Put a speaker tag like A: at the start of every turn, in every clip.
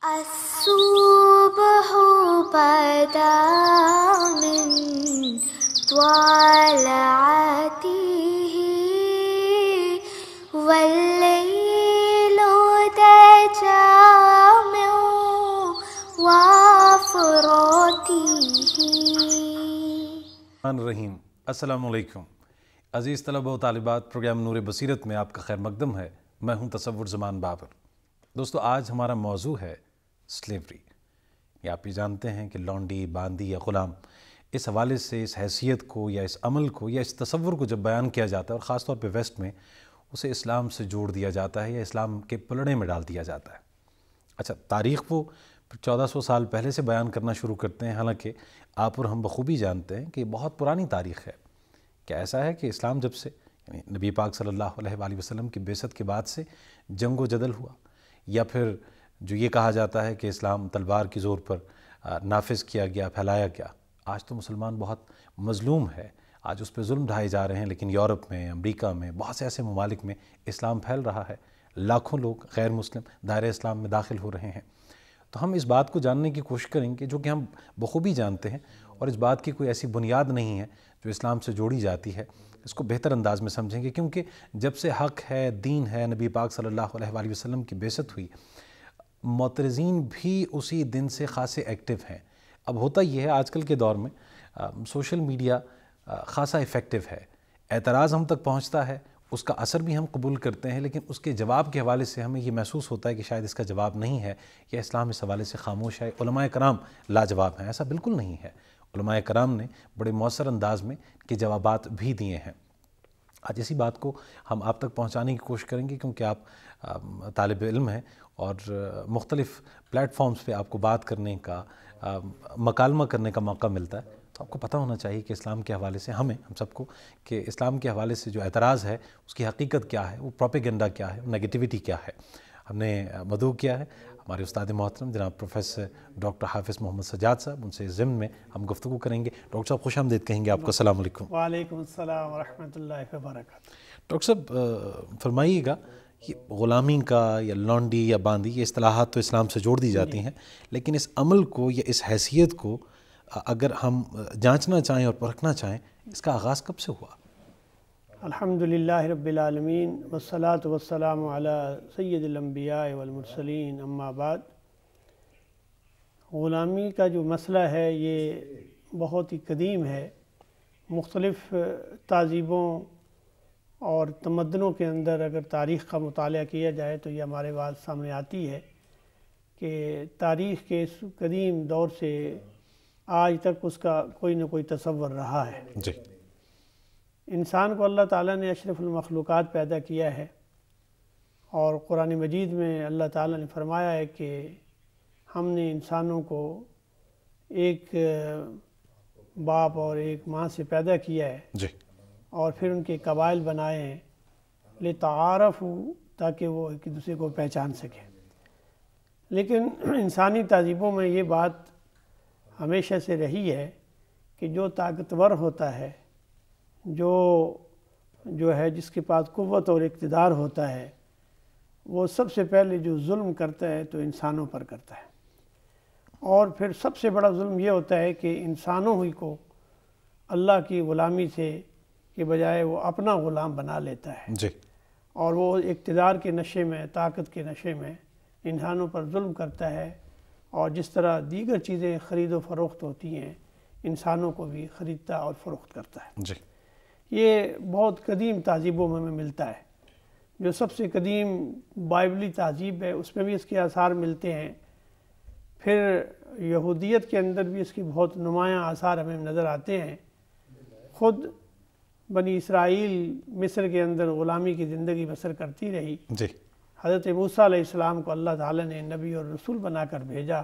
A: الصبح بدا من रहीम असलकुम अज़ीज़ तलब व तालिबात प्रोग्राम नूर बसीरत में आपका खैर मकदम है मैं हूँ तसवुर जमान बाबर दोस्तों आज हमारा मौजू है स्लेवरी ये आप ये जानते हैं कि लॉन्डी बांदी या ग़ुलाम इस हवाले से इस हैसियत को या इस अमल को या इस तस्वुर को जब बयान किया जाता है और ख़ासतौर पर वेस्ट में उसे इस्लाम से जोड़ दिया जाता है या इस्लाम के पलड़े में डाल दिया जाता है अच्छा तारीख़ वो चौदह सौ साल पहले से बयान करना शुरू करते हैं हालांकि आप और हम बखूबी जानते हैं कि बहुत पुरानी तारीख़ है क्या ऐसा है कि इस्लाम जब से यानी नबी पाक सल्ला वसलम की बेसत के बाद से जंग व जदल हुआ या फिर जो ये कहा जाता है कि इस्लाम तलवार के ज़ोर पर नाफिज किया गया फैलाया गया आज तो मुसलमान बहुत मजलूम है आज उस पर जुल्म ढाए जा रहे हैं लेकिन यूरोप में अमेरिका में बहुत से ऐसे ममालिक में इस्लाम फैल रहा है लाखों लोग गैर मुस्लिम दायरे इस्लाम में दाखिल हो रहे हैं तो हम इस बात को जानने की कोशिश करेंगे जो कि हम बखूबी जानते हैं और इस बात की कोई ऐसी बुनियाद नहीं है जो इस्लाम से जोड़ी जाती है इसको बेहतर अंदाज में समझेंगे क्योंकि जब से हक है दीन है नबी पाक सल्ला वसम की बेसत हुई मोतरजीन भी उसी दिन से खासे एक्टिव हैं अब होता यह है आजकल के दौर में आ, सोशल मीडिया आ, खासा इफ़ेक्टिव है एतराज़ हम तक पहुंचता है उसका असर भी हम कबूल करते हैं लेकिन उसके जवाब के हवाले से हमें ये महसूस होता है कि शायद इसका जवाब नहीं है या इस्लाम इस हवाले से खामोश है कराम लाजवाब हैं ऐसा बिल्कुल नहीं है कराम ने बड़े मौसर अंदाज में के जवाब भी दिए हैं आज इसी बात को हम आप तक पहुंचाने की कोशिश करेंगे क्योंकि आप तालब इल्म हैं और मुख्तलिफ़ प्लेटफॉर्म्स पे आपको बात करने का मकालमा करने का मौका मिलता है तो आपको पता होना चाहिए कि इस्लाम के हवाले से हमें हम सबको कि इस्लाम के हवाले से जो एतराज़ है उसकी हकीकत क्या है वो प्रोपेगेंडा क्या है नेगेटिविटी क्या है हमने मदू किया है हमारे उस्ताद मोहतरम जनाब प्रोफेसर डॉक्टर हाफिज़ मोहम्मद सजाद साहब उनसे ज़िम में हम गुफ्तु करेंगे डॉक्टर साहब खुश आमदेद कहेंगे आपको असल वर्क
B: डॉक्टर साहब
A: फरमाइएगा ग़ुलामी का या लॉन्डी या बांदी ये असलाहत तो इस्लाम से जोड़ दी जाती हैं लेकिन इस अमल को या इस हैसियत को अगर हम जांचना चाहें और परखना चाहें इसका आगाज़ कब से हुआ
B: अल्हम्दुलिल्लाह रबालमीन वसलात वसलाम अला सैदम्बिया वलमरसलिन अम्माबाद ग़ुलामी का जो मसला है ये बहुत ही कदीम है मुख्तलफ़ तहज़ीबों और तमदनों के अंदर अगर तारीख़ का मताल किया जाए तो ये हमारे बात सामने आती है कि तारीख़ के इस कदीम दौर से आज तक उसका कोई ना कोई तस्वर रहा है जी इंसान को अल्लाह ताला ने अशरफुलमखलूक़ पैदा किया है और कुरान मजीद में अल्लाह ताला ने फरमाया है कि हमने इंसानों को एक बाप और एक माँ से पैदा किया है जी और फिर उनके कबाइल बनाए ले तारफ़ हूँ ताकि वो एक दूसरे को पहचान सकें लेकिन इंसानी तहजीबों में ये बात हमेशा से रही है कि जो ताकतवर होता है जो जो है जिसके पास कुत और इकतदार होता है वो सबसे पहले जो जुल्म करता है तो इंसानों पर करता है और फिर सबसे बड़ा जुल्म ये होता है कि इंसानों ही को अल्लाह की ग़ुलामी से के बजाय वो अपना ग़ुलाम बना लेता है जी और वो इकतदार के नशे में ताकत के नशे में इंसानों पर जुल्म करता है और जिस तरह दीगर चीज़ें ख़रीदो फरोख्त होती हैं इंसानों को भी ख़रीदता और फ़रोख्त करता है जी ये बहुत कदीम तहजीबों में, में मिलता है जो सबसे कदीम बाइबली तहजीब है उसमें भी इसके आसार मिलते हैं फिर यहूदियत के अंदर भी इसकी बहुत नुमायाँ आसार हमें नज़र आते हैं ख़ुद बनी इसराइल मिस्र के अंदर ग़ुलामी की ज़िंदगी बसर करती रही जी हज़रत मूसा को अल्लाह ताला ने नबी और रसूल बनाकर भेजा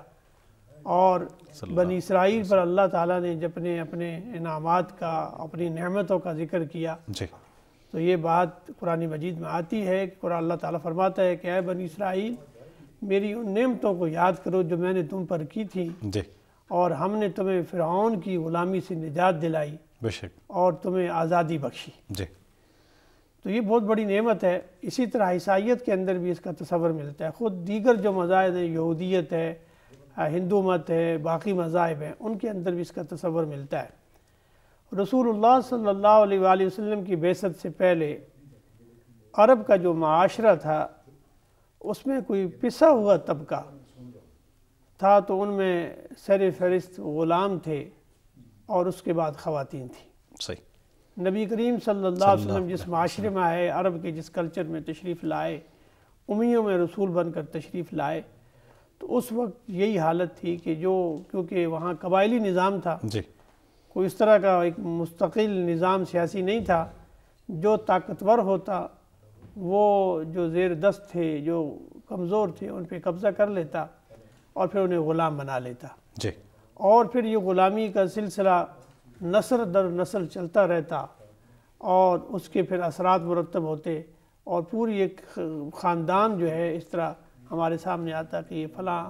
B: और बनी इसराइल पर अल्लाह ताला ने जब अपने अपने इनामात का अपनी नहमतों का जिक्र किया जी तो ये बात कुरान मजीद में आती है कि कुरान अल्लाह ताला फरमाता है कि आए बनी इसराइल मेरी उन नेमतों को याद करो जो मैंने तुम पर की थी और हमने तुम्हें फ़िरौन की ग़ुलामी से निजात दिलाई बेशक और तुम्हें आज़ादी बख्शी जी तो ये बहुत बड़ी नेमत है इसी तरह ईसाइत के अंदर भी इसका तस्वर मिलता है ख़ुद दीगर जो मज़ाहब हैं यहूदियत है हिंदू मत है बाकी मज़ाहब हैं उनके अंदर भी इसका तस्वर मिलता है रसूल सल्ला वसम की बेसत से पहले अरब का जो माशरा था उसमें कोई पिसा हुआ तबका था तो उनमें सर फहरिस्त ग़ुलाम थे और उसके बाद ख़वातीन थी सही नबी करीम सल्लल्लाहु अलैहि वसल्लम जिस माशरे में आए अरब के जिस कल्चर में तशरीफ़ लाए उमियों में रसूल बनकर तशरीफ़ लाए तो उस वक्त यही हालत थी कि जो क्योंकि वहाँ कबायली निज़ाम था जी कोई इस तरह का एक मुस्तकिल निज़ाम सियासी नहीं था जो ताकतवर होता वो जो जेर दस्त थे जो कमज़ोर थे उन पर कब्ज़ा कर लेता और फिर उन्हें ग़ुलाम बना लेता जी और फिर ये ग़ुलामी का सिलसिला नसर दर नसल चलता रहता और उसके फिर असरात मुरतब होते और पूरी एक ख़ानदान जो है इस तरह हमारे सामने आता कि ये फलां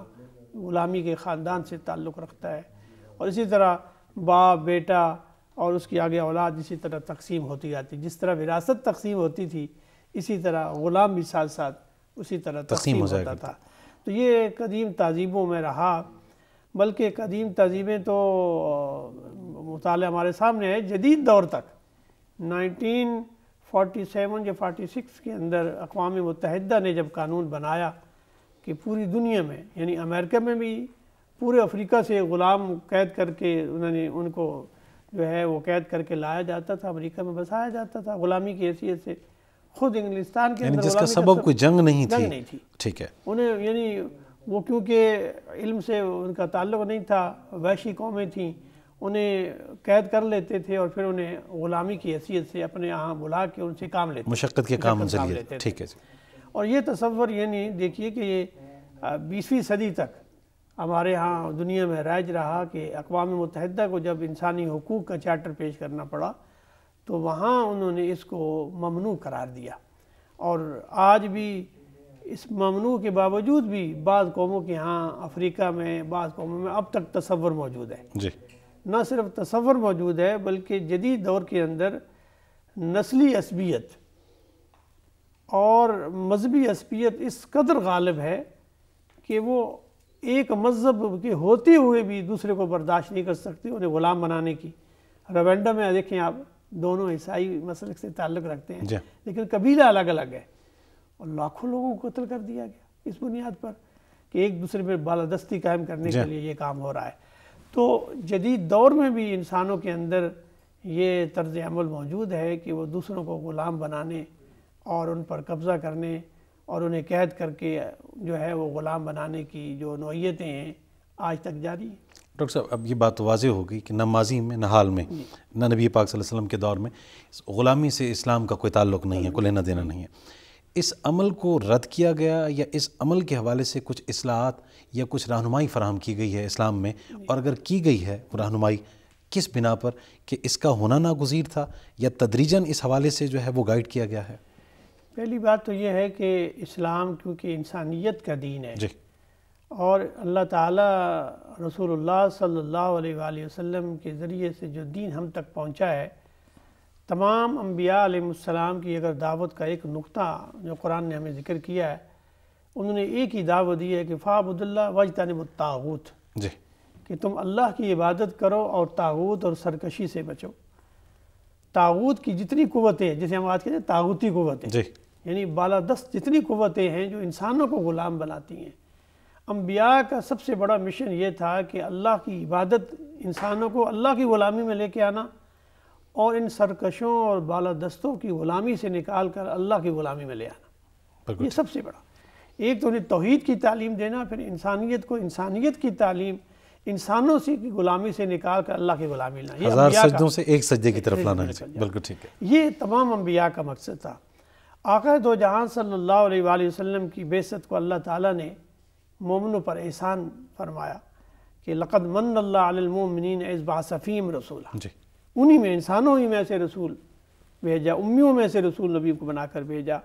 B: ग़ुलामी के ख़ानदान से ताल्लुक़ रखता है और इसी तरह बाप बेटा और उसकी आगे औलाद इसी तरह तकसीम होती जाती जिस तरह विरासत तकसीम होती थी इसी तरह ग़ुलाम भी साथ साथ उसी तरह तकसीम होता था तो ये कदीम तहजीबों में रहा बल्कि कदीम तहजीबें तो मुताल हमारे सामने है जदीद दौर तक 1947 या 46 के अंदर अकवा मुतहदा ने जब कानून बनाया कि पूरी दुनिया में यानी अमेरिका में भी पूरे अफ्रीका से ग़ुलाम कैद करके उन्होंने उनको जो है वो कैद करके लाया जाता था अमेरिका में बसाया जाता था ग़ुलामी की हैसियत से खुद इंग्लिस्तान के अंदर जिसका सबब कोई जंग नहीं थी नहीं थी ठीक है उन्हें यानी वो क्योंकि इल्म से उनका ताल्लुक नहीं था वैशी कौमें थीं उन्हें कैद कर लेते थे और फिर उन्हें ग़ुलामी की हैसियत से अपने यहाँ बुला के उनसे काम लेते मशक्क़त के काम उनसे लेते ठीक है और ये तस्वर यानी देखिए कि ये बीसवीं सदी तक हमारे यहाँ दुनिया में राज रहा कि अकवा मतहद को जब इंसानी हकूक़ का चार्टर पेश करना पड़ा तो वहाँ उन्होंने इसको ममनू करार दिया और आज भी इस ममनू के बावजूद भी बाद कौमों के यहाँ अफ्रीका में बाद कौमों में अब तक तस्वर मौजूद है जी न सिर्फ तस्वर मौजूद है बल्कि जदीद दौर के अंदर नस्ली असबियत और मजहबी असबियत इस कदर गालिब है कि वो एक मज़हब के होते हुए भी दूसरे को बर्दाश्त नहीं कर सकते उन्हें ग़ुलाम बनाने की रवेंडा में देखें आप दोनों ईसाई मसल से ताल्लुक़ रखते हैं लेकिन कबीला अलग अलग है और लाखों लोगों को कत्ल कर दिया गया इस बुनियाद पर कि एक दूसरे पर बालादस्ती कायम करने के लिए ये काम हो रहा है तो जदीद दौर में भी इंसानों के अंदर ये तर्ज अमल मौजूद है कि वो दूसरों को ग़ुलाम बनाने और उन पर कब्ज़ा करने और उन्हें कैद करके जो है वो ग़ुलाम बनाने की जो नोयतें हैं आज तक जारी हैं
A: डॉक्टर साहब अब ये बात वाजह होगी कि न माजी में न हाल में न नबी पाक वसल्लम के दौर में ग़ुलामी से इस्लाम का कोई ताल्लुक नहीं है कोई लेना देना नहीं है इस अमल को रद्द किया गया या इस अमल के हवाले से कुछ असलाहत या कुछ रहनुमाई फ़राहम की गई है इस्लाम में और अगर की गई है वो रहनुमाई किस बिना पर कि इसका होना नागजीर था या तदरीजन इस हवाले से जो है वो गाइड किया गया है
B: पहली बात तो यह है कि इस्लाम क्योंकि इंसानियत का दीन है जी और अल्लाह ताला रसूलुल्लाह सल्लल्लाहु अलैहि वसल्लम के ज़रिए से जो दीन हम तक पहुंचा है तमाम अम्बिया आलम की अगर दावत का एक नुकता जो कुरान ने हमें जिक्र किया है उन्होंने एक ही दावत दी है कि फ़ाबुल्ला वज तागूत जी कि तुम अल्लाह की इबादत करो और तागूत और सरकशी से बचो तागूत की जितनी कुतें जिसे हम आज कहते हैं तागूती कुतें यानी बाला दस्त जितनी कुतें हैं जो इंसानों को ग़ुलाम बनाती हैं अम्बिया का सबसे बड़ा मिशन ये था कि अल्लाह की इबादत इंसानों को अल्लाह की ग़ुलामी में लेके आना और इन सरकशों और बालादस्तों की ग़ुलामी से निकाल कर अल्लाह की ग़ुलामी में ले आना ये सबसे बड़ा एक तो उन्हें तोहद की तालीम देना फिर इंसानियत को इंसानियत की तालीम इंसानों से की गुलामी से निकाल कर अल्लाह की गुलामी लाना हजार सजदों से एक सज्जे की तरफ लाना
A: बिल्कुल ठीक है
B: ये तमाम अम्बिया का मकसद था आखिर दो तो जहाँ सल्ला वसलम की बेसत को अल्लाह ताली ने ममनों पर एहसान फरमाया कि लक़द मन अल्लाह अलमोमिन रसूल जी उन्हीं में इंसानों ही में से रसूल भेजा उम्मीदों में से रसूल नबी को बनाकर भेजा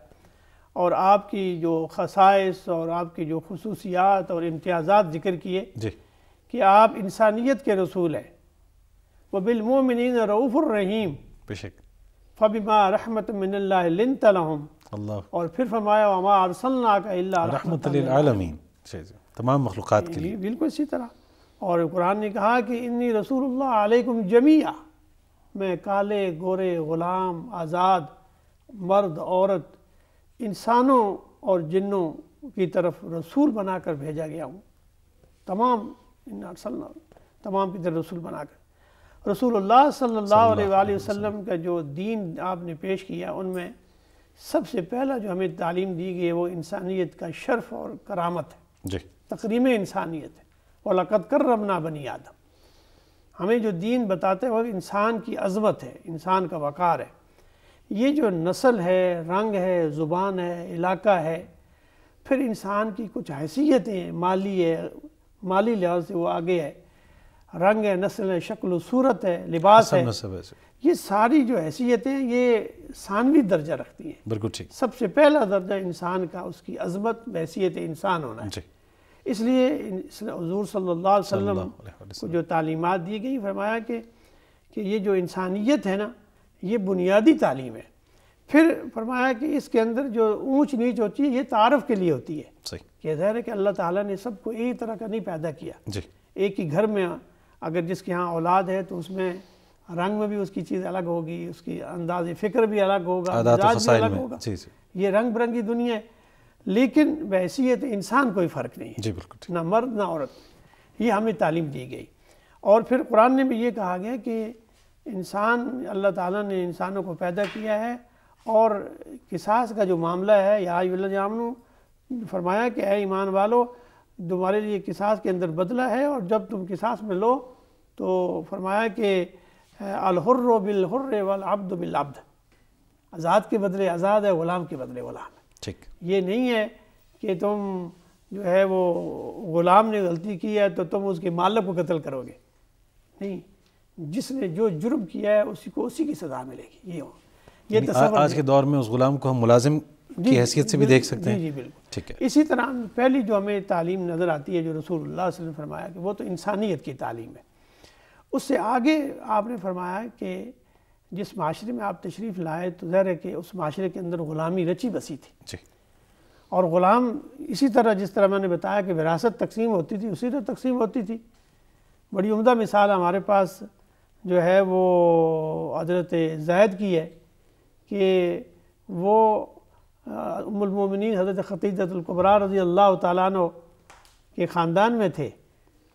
B: और आपकी जो खसाइस और आपकी जो खसूसियात और इम्तियाज़ात जिक्र किए कि आप इंसानियत के रसूल हैं व बिलमोमिन रऊफ़ुररहीम बेशक फ़बिमा रहमत मिन तलहम और फिर फरमाया वमा रहमत
A: आलमीन तमाम मखलूक़ात के लिए
B: बिल्कुल इसी तरह और कुरान ने कहा कि इन्नी रसूलुल्लाह अलैकुम जमिया मैं काले गोरे ग़ुलाम आज़ाद मर्द औरत इंसानों और जिन्नों की तरफ रसूल बनाकर भेजा गया हूँ तमाम तमाम की तरफ रसूल बनाकर रसूल रसूलुल्लाह सल्लल्लाहु अलैहि वसल्लम का जो दीन आपने पेश किया उनमें सबसे पहला जो हमें तालीम दी गई है वो इंसानियत का शर्फ और करामत है तकरीम इंसानियत है और कर रमना बनी आदम हमें जो दीन बताते हैं वह इंसान की अजमत है इंसान का वक़ार है ये जो नस्ल है रंग है ज़ुबान है इलाका है फिर इंसान की कुछ हैसियतें माली है माली लिहाज से वो आगे है रंग है नस्ल है शक्ल सूरत है लिबास है ये सारी जो हैसियतें ये सानवी दर्जा रखती हैं बिल्कुल ठीक सबसे पहला दर्जा इंसान का उसकी अजमत हैसियत इंसान होना है इसलिए हजूर सल्ला वसम को जो तालीमत दी गई फरमाया कि कि ये जो इंसानियत है ना ये बुनियादी तालीम है फिर फरमाया कि इसके अंदर जो ऊंच नीच होती है ये तारफ़ के लिए होती है कि जहर है कि अल्लाह ताला ने सबको एक तरह का नहीं पैदा किया एक ही घर में अगर जिसके यहाँ औलाद है तो उसमें रंग में भी उसकी चीज़ अलग होगी उसकी अंदाज फ़िक्र भी अलग होगा भी अलग होगा ये रंग बिरंगी दुनिया है लेकिन तो इंसान कोई फ़र्क नहीं है जी बिल्कुल ना मर्द ना औरत ये हमें तालीम दी गई और फिर कुरान ने भी ये कहा गया कि इंसान अल्लाह ताला ने इंसानों को पैदा किया है और किसास का जो मामला है यामन फरमाया कि है ईमान वालो तुम्हारे लिए किसास के अंदर बदला है और जब तुम किसास में लो तो फरमाया कि अलहुर्र बिलहुर्र वल अब्द बिल आज़ाद के बदले आज़ाद है ग़ुलाम के बदले ग़ुलाम है ठीक ये नहीं है कि तुम जो है वो ग़ुलाम ने गलती की है तो तुम उसके मालक को कत्ल करोगे नहीं जिसने जो जुर्म किया है उसी को उसी की सजा मिलेगी ये हो ये आज के
A: दौर में उस गुलाम को हम मुलाजिम की हैसियत से भी देख सकते हैं जी बिल्कुल ठीक है
B: इसी तरह पहली जो हमें तालीम नज़र आती है जो रसूल ने फरमाया कि वो तो इंसानियत की तालीम है उससे आगे आपने फरमाया कि जिस माशरे में आप तशरीफ़ लाए तो जहर है कि उस माशरे के अंदर ग़ुलामी रची बसी थी और ग़ुलाम इसी तरह जिस तरह मैंने बताया कि विरासत तकसीम होती थी उसी तरह तकसीम होती थी बड़ी उमदा मिसाल हमारे पास जो है वो हजरत जैद की है कि वो उमलमोमिन हज़रत ख़तीजतुल्कबरा रजी अल्लाह तु के ख़ानदान में थे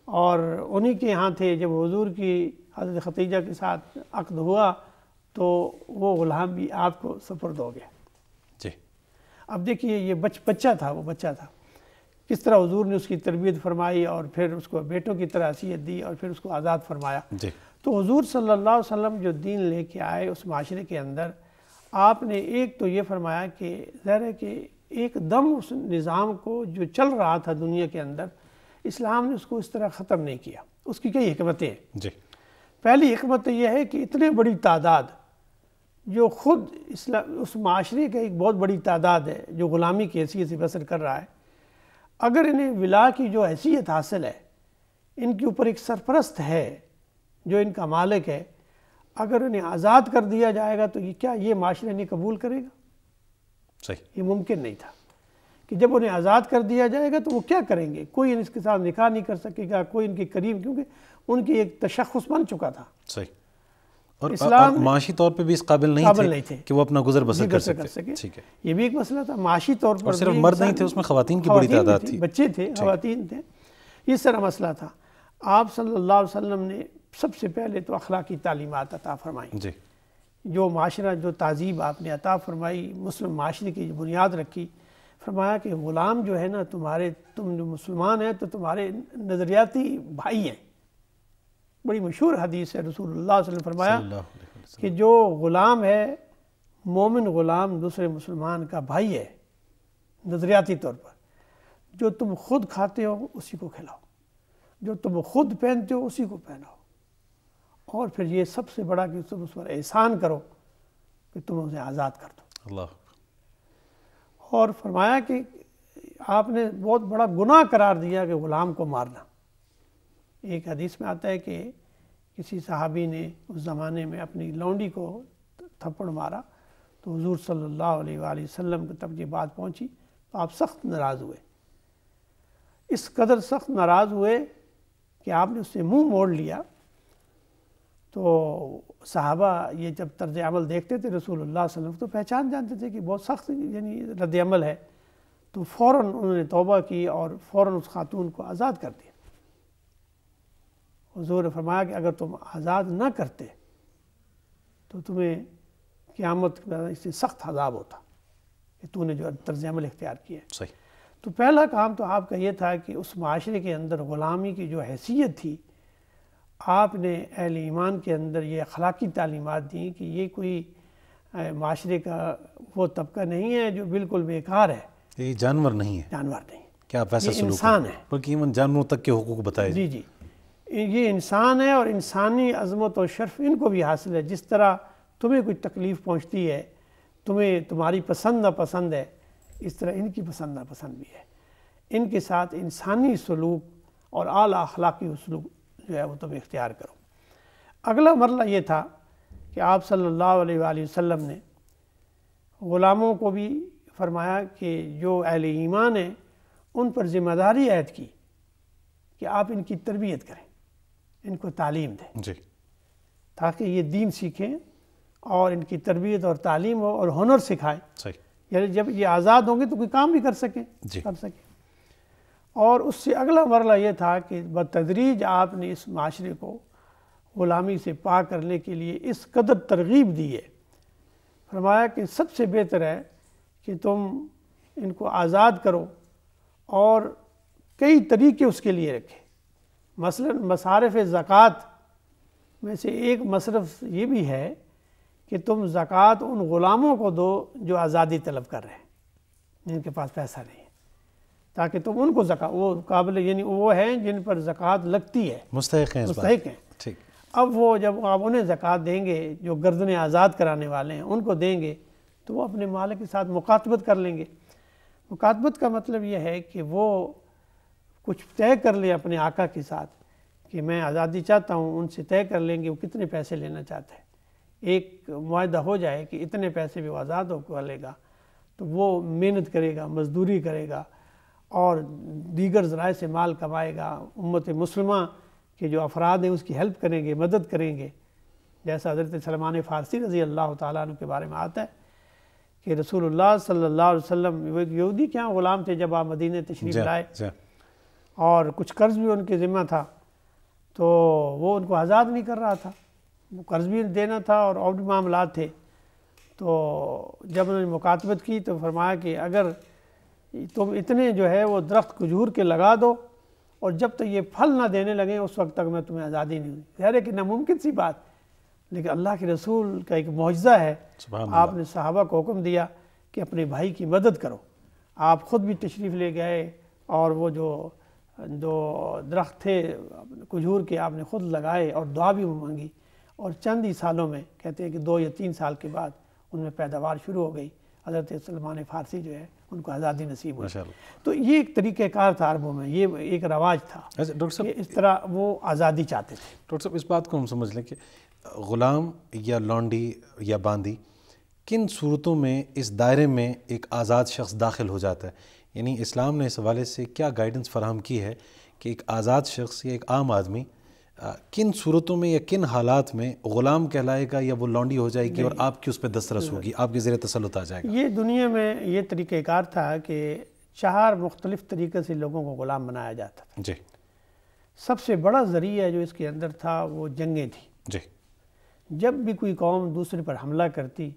B: और उन्हीं के यहाँ थे जब हजूर की हज़रत ख़तीजा के साथ अक्द हुआ तो वो गुलाम भी आपको सुपुर्द हो गया जी अब देखिए ये बच बच्चा था वो बच्चा था किस तरह हजूर ने उसकी तरबियत फरमाई और फिर उसको बेटों की तरह हसीियत दी और फिर उसको आज़ाद फरमाया जी तो हजूर सल्ला वसम जो दीन ले कर आए उस माशरे के अंदर आपने एक तो ये फरमाया कि ज़हर है कि एकदम उस निज़ाम को जो चल रहा था दुनिया के अंदर इस्लाम ने उसको इस तरह ख़त्म नहीं किया उसकी कई हमतें हैं जी पहली हमत तो यह है कि इतने बड़ी तादाद जो खुद इस्ला उस माशरे का एक बहुत बड़ी तादाद है जो ग़ुलामी की हैसियत से बसर कर रहा है अगर इन्हें विला की जो हैसियत हासिल है इनके ऊपर एक सरपरस्त है जो इनका मालिक है अगर उन्हें आज़ाद कर दिया जाएगा तो ये क्या ये माशरे इन्हें कबूल करेगा सही ये मुमकिन नहीं था कि जब उन्हें आज़ाद कर दिया जाएगा तो वो क्या करेंगे कोई इसके साथ निकाह नहीं कर सकेगा कोई इनके करीब क्योंकि उनकी एक तशखस बन चुका था
A: सही और इस्लाम माशी तौर पे भी इस काबिल नहीं, थे, नहीं थे कि वो अपना गुजर बसर कर सके, ठीक
B: है ये भी एक मसला था माशी तौर पर सिर्फ मर्द नहीं थे उसमें खातन की बड़ी तादाद थी बच्चे थे खातन थे ये सारा मसला था आप सल्ला अलैहि ने सबसे पहले तो अखला की तालीमत अता फरमाई जी जो माशरा जो तहजीब आपने अता फरमाई मुस्लिम माशरे की बुनियाद रखी फरमाया कि ग़ुलाम जो है ना तुम्हारे तुम जो मुसलमान हैं तो तुम्हारे नज़रियाती भाई हैं बड़ी मशहूर हदीस है रसूल ने फरमाया कि जो ग़ुलाम है मोमिन ग़ुलाम दूसरे मुसलमान का भाई है नज़रियाती तौर पर जो तुम खुद खाते हो उसी को खिलाओ जो तुम खुद पहनते हो उसी को पहनाओ और फिर ये सबसे बड़ा कि तुम उस पर एहसान करो कि तुम उसे आज़ाद कर दो और फरमाया कि आपने बहुत बड़ा गुनाह करार दिया कि ग़ुलाम को मारना एक हदीस में आता है कि किसी सहाबी ने उस ज़माने में अपनी लौंडी को थप्पड़ मारा तो हजूर सल्ला वसम को तब ये बात पहुँची तो आप सख्त नाराज़ हुए इस कदर सख्त नाराज़ हुए कि आपने उससे मुंह मोड़ लिया तो साहबा ये जब तर्ज अमल देखते थे रसूलुल्लाह को तो पहचान जानते थे कि बहुत सख्त यानी रद्द अमल है तो फ़ौर उन्होंने तोबा की और फ़ौर उस खातून को आज़ाद कर दिया हजूर ने फरमाया कि अगर तुम आज़ाद ना करते तो तुम्हें क़्यामत इससे सख्त अजाब होता कि तूने जो तर्ज अमल इख्तियार किया सही तो पहला काम तो आपका यह था कि उस माशरे के अंदर ग़ुलामी की जो हैसियत थी आपने अहल ईमान के अंदर ये अखलाकी तालीमत दी कि ये कोई माशरे का वो तबका नहीं है जो बिल्कुल बेकार है
A: ये जानवर नहीं है जानवर नहीं क्या आप इंसान है बल्कि जानवरों तक के हकूक बताए जी
B: जी ये इंसान है और इंसानी अजमत और शर्फ इनको भी हासिल है जिस तरह तुम्हें कोई तकलीफ़ पहुँचती है तुम्हें तुम्हारी पसंद नापसंद है इस तरह इनकी पसंद नापसंद भी है इनके साथ इंसानी सलूक और आल अखलाकी सलूक जो है वो तुम इख्तियार करो अगला मरला ये था कि आप सल्लल्लाहु अलैहि वसल्लम ने ग़ुलामों को भी फरमाया कि जो अहल ईमान हैं उन पर ज़िम्मेदारी ऐद की कि आप इनकी तरबियत करें इनको तालीम दें जी ताकि ये दीन सीखें और इनकी तरबियत और तालीम हो और हुनर सिखाएं सही यानी जब ये आज़ाद होंगे तो कोई काम भी कर सकें कर सकें और उससे अगला मरला ये था कि बतदरीज आपने इस माशरे को ग़ुलामी से पा करने के लिए इस कदर तरगीब दी है फरमाया कि सबसे बेहतर है कि तुम इनको आज़ाद करो और कई तरीके उसके लिए रखें मसलन मसारफ ज़क़़त में से एक मसरफ ये भी है कि तुम ज़क़़त उन ग़ुलामों को दो जो आज़ादी तलब कर रहे हैं जिनके पास पैसा नहीं है ताकि तुम उनको जक़ा वो काबिल यानी वो हैं जिन पर ज़क़़त लगती है
A: मुस्तक हैं मुस्तक हैं ठीक
B: अब वो जब आप उन्हें ज़क़़त देंगे जो गर्दन आज़ाद कराने वाले हैं उनको देंगे तो वो अपने मालिक के साथ मुकातबत कर लेंगे मुकातबत का मतलब यह है कि वो कुछ तय कर ले अपने आका के साथ कि मैं आज़ादी चाहता हूँ उनसे तय कर लेंगे वो कितने पैसे लेना चाहते हैं एक माह हो जाए कि इतने पैसे भी वो आज़ाद होकर लेगा तो वो मेहनत करेगा मजदूरी करेगा और दीगर ज़राए से माल कमाएगा उम्मत मुसलमान के जो अफराद हैं उसकी हेल्प करेंगे मदद करेंगे जैसा हज़रत सलमान फ़ारसी रज़ी अल्लाह तु के बारे में आता है कि रसूल सल्ला वसम यहूदी क्या ग़ुलाम थे जब आप मदीन तशरीफ़ लाए और कुछ कर्ज़ भी उनके ज़िम्मा था तो वो उनको आज़ाद नहीं कर रहा था वो कर्ज़ भी देना था और और भी मामला थे तो जब उन्होंने मुकातबत की तो फरमाया कि अगर तुम इतने जो है वो दरख्त खजूर के लगा दो और जब तक तो ये फल ना देने लगे उस वक्त तक मैं तुम्हें आज़ादी नहीं हुई यार कि नामुमकिन सी बात लेकिन अल्लाह के रसूल का एक मुआजा है आपने सहाबा को हुक्म दिया कि अपने भाई की मदद करो आप ख़ुद भी तशरीफ़ ले गए और वो जो जो दरख्त थे खजूर के आपने ख़ुद लगाए और दुआ भी मांगी और चंद ही सालों में कहते हैं कि दो या तीन साल के बाद उनमें पैदावार शुरू हो गई हज़रत सलमान फ़ारसी जो है उनको आज़ादी नसीब हुई तो ये एक तरीक़ेकार था अरबों में ये एक रवाज था अच्छा, डॉक्टर साहब इस तरह वो आज़ादी चाहते थे डॉक्टर साहब इस बात को हम समझ लें कि ग़ुलाम
A: या लॉन्डी या बांदी किन सूरतों में इस दायरे में एक आज़ाद शख्स दाखिल हो जाता है यानी इस्लाम ने इस हवाले से क्या गाइडेंस फराहम की है कि एक आज़ाद शख्स या एक आम आदमी किन सूरतों में या किन हालात में ग़ुलाम कहलाएगा या वो लौंडी हो जाएगी और आपकी उस पर दस्तरस होगी आपके ज़र तसलुत आ जाएगा
B: ये दुनिया में ये तरीक़ार था कि चार मुख्तलिफ़ तरीके से लोगों को ग़ुलाम बनाया जाता था जी सबसे बड़ा ज़रिया जो इसके अंदर था वो जंगें थी जी जब भी कोई कौम दूसरे पर हमला करती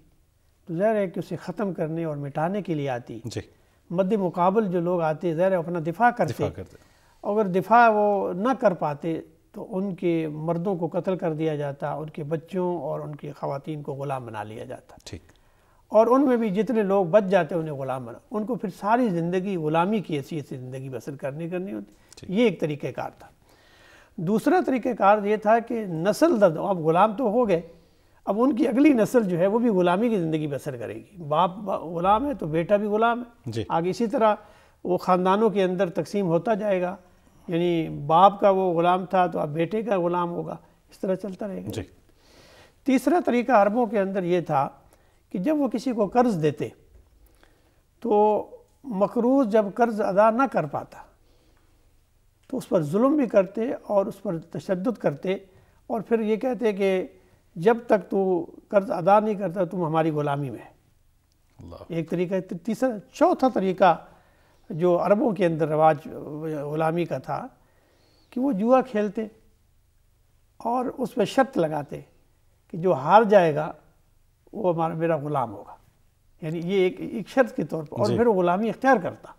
B: तो ज़ाहिर है कि उसे ख़त्म करने और मिटाने के लिए आती जी मद्द मुकाबल जो लोग आते ज़ाहिर अपना दिफा करते, दिफा करते अगर दिफा वो ना कर पाते तो उनके मर्दों को कत्ल कर दिया जाता उनके बच्चों और उनकी खातन को ग़ुलाम बना लिया जाता ठीक और उनमें भी जितने लोग बच जाते उन्हें ग़ुलाम बना उनको फिर सारी ज़िंदगी ग़ुलामी की हैसियत से ज़िंदगी बसर करनी करनी होती ये एक तरीक़ार था दूसरा तरीक़ार ये था कि नस्ल दर्द अब ग़ुलाम तो हो गए अब उनकी अगली नस्ल जो है वो भी ग़ुलामी की ज़िंदगी बसर करेगी बाप ग़ुलाम है तो बेटा भी ग़ुलाम है आगे इसी तरह वो ख़ानदानों के अंदर तकसीम होता जाएगा यानी बाप का वो ग़ुलाम था तो अब बेटे का ग़ुलाम होगा इस तरह चलता रहेगा तीसरा तरीका अरबों के अंदर ये था कि जब वो किसी को कर्ज़ देते तो मकरूज जब कर्ज़ अदा ना कर पाता तो उस पर जुल्म भी करते और उस पर तशद करते और फिर ये कहते कि जब तक तू कर्ज अदा नहीं करता तुम हमारी गुलामी में एक तरीका तीसरा चौथा तरीका जो अरबों के अंदर रवाज गुलामी का था कि वो जुआ खेलते और उस पर शर्त लगाते कि जो हार जाएगा वो हमारा मेरा गुलाम होगा यानी ये एक एक शर्त के तौर पर और फिर वो गुलामी इख्तियार करता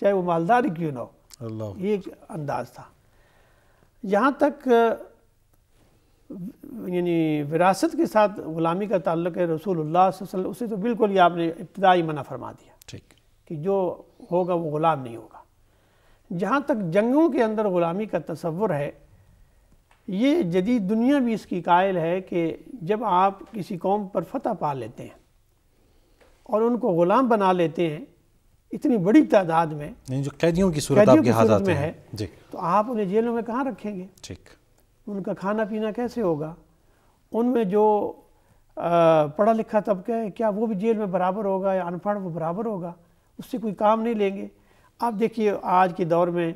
B: चाहे वो मालदारी क्यों ना हो ये एक अंदाज था यहाँ तक यानी विरासत के साथ ग़ुलामी का ताल्लुक है रसूलुल्लाह वसल्लम उसे तो बिल्कुल ही आपने इब्तदाई मना फरमा दिया ठीक कि जो होगा वो ग़ुलाम नहीं होगा जहाँ तक जंगों के अंदर ग़ुलामी का तस्वुर है ये जदीद दुनिया भी इसकी कायल है कि जब आप किसी कौम पर फतह पा लेते हैं और उनको ग़ुलाम बना लेते हैं इतनी बड़ी तादाद में
A: जो कैदियों की सूरत आपके हाथ में है जी
B: तो आप उन्हें जेलों में कहाँ रखेंगे ठीक उनका खाना पीना कैसे होगा उनमें जो पढ़ा लिखा तबका है क्या वो भी जेल में बराबर होगा या अनपढ़ वो बराबर होगा उससे कोई काम नहीं लेंगे आप देखिए आज के दौर में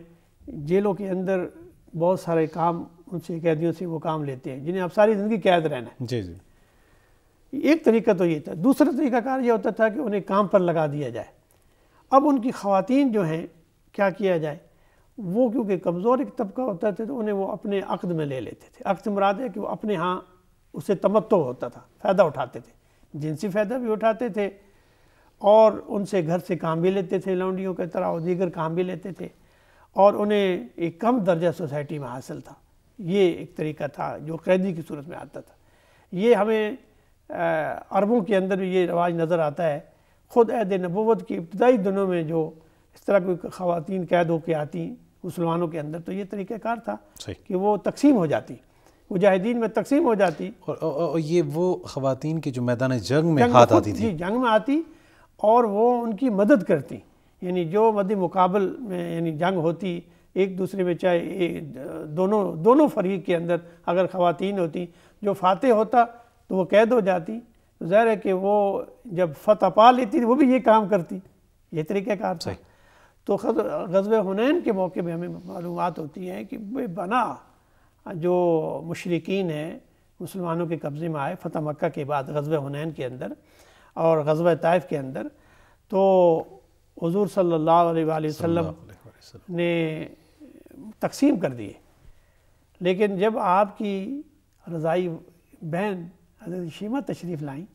B: जेलों के अंदर बहुत सारे काम उनसे कैदियों से वो काम लेते हैं जिन्हें आप सारी ज़िंदगी कैद रहना है जी जी एक तरीका तो ये था दूसरा तरीका कार ये होता था कि उन्हें काम पर लगा दिया जाए अब उनकी खातन जो हैं क्या किया जाए वो क्योंकि कमज़ोर एक तबका होता था तो उन्हें वो अपने अकद में ले लेते थे अकद मुराद है कि वो अपने यहाँ उसे तमत्तो होता था फ़ायदा उठाते थे जिनसी फ़ायदा भी उठाते थे और उनसे घर से काम भी लेते थे लौंडियों की तरह और दीगर काम भी लेते थे और उन्हें एक कम दर्जा सोसाइटी में हासिल था ये एक तरीका था जो कैदी की सूरत में आता था ये हमें अरबों के अंदर भी ये रवाज नज़र आता है ख़ुद अहद नबूत की इब्तदाई दिनों में जो इस तरह कोई ख़वान कैद होकर आती मुसलमानों के अंदर तो ये तरीक़ेकार था कि वो तकसीम हो जाती मुजाहिदीन में तकसीम हो जाती और, और, और ये वो ख़वान के जो मैदान जंग में जंग हाथ आती थी जंग में आती और वो उनकी मदद करती यानी जो मद मुकाबल में यानी जंग होती एक दूसरे में चाहे दोनों दोनों फरीक के अंदर अगर ख़वान होती जो फातह होता तो वो कैद हो जाती तो ज़ाहिर है कि वो जब फतह पा लेती तो वो भी ये काम करती ये तरीक़ाकार सही तो गजब हुनैन के मौके पर हमें मालूम होती हैं कि वे बना जो मशरकिन हैं मुसलमानों के कब्ज़े में आए फतेह मक्का के बाद गजब हुनैन के अंदर और गजब ताइफ के अंदर तो हजूर सल्ला वसम ने तकसीम कर दिए लेकिन जब आपकी रज़ाई बहन हजरत शीमा तशरीफ़ लाई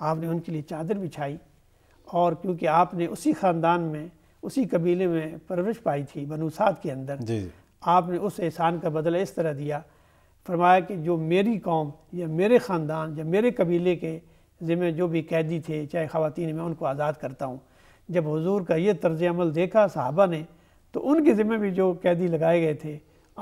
B: आपने उनके लिए चादर बिछाई और क्योंकि आपने उसी ख़ानदान में उसी कबीले में परवरिश पाई थी बनुसात के अंदर जी। आपने उस एहसान का बदला इस तरह दिया फरमाया कि जो मेरी कौम या मेरे ख़ानदान या मेरे कबीले के ज़िम्मे जो भी कैदी थे चाहे ख़वान में उनको आज़ाद करता हूँ जब हजूर का ये तर्ज अमल देखा साहबा ने तो उनके ज़िम्मे भी जो कैदी लगाए गए थे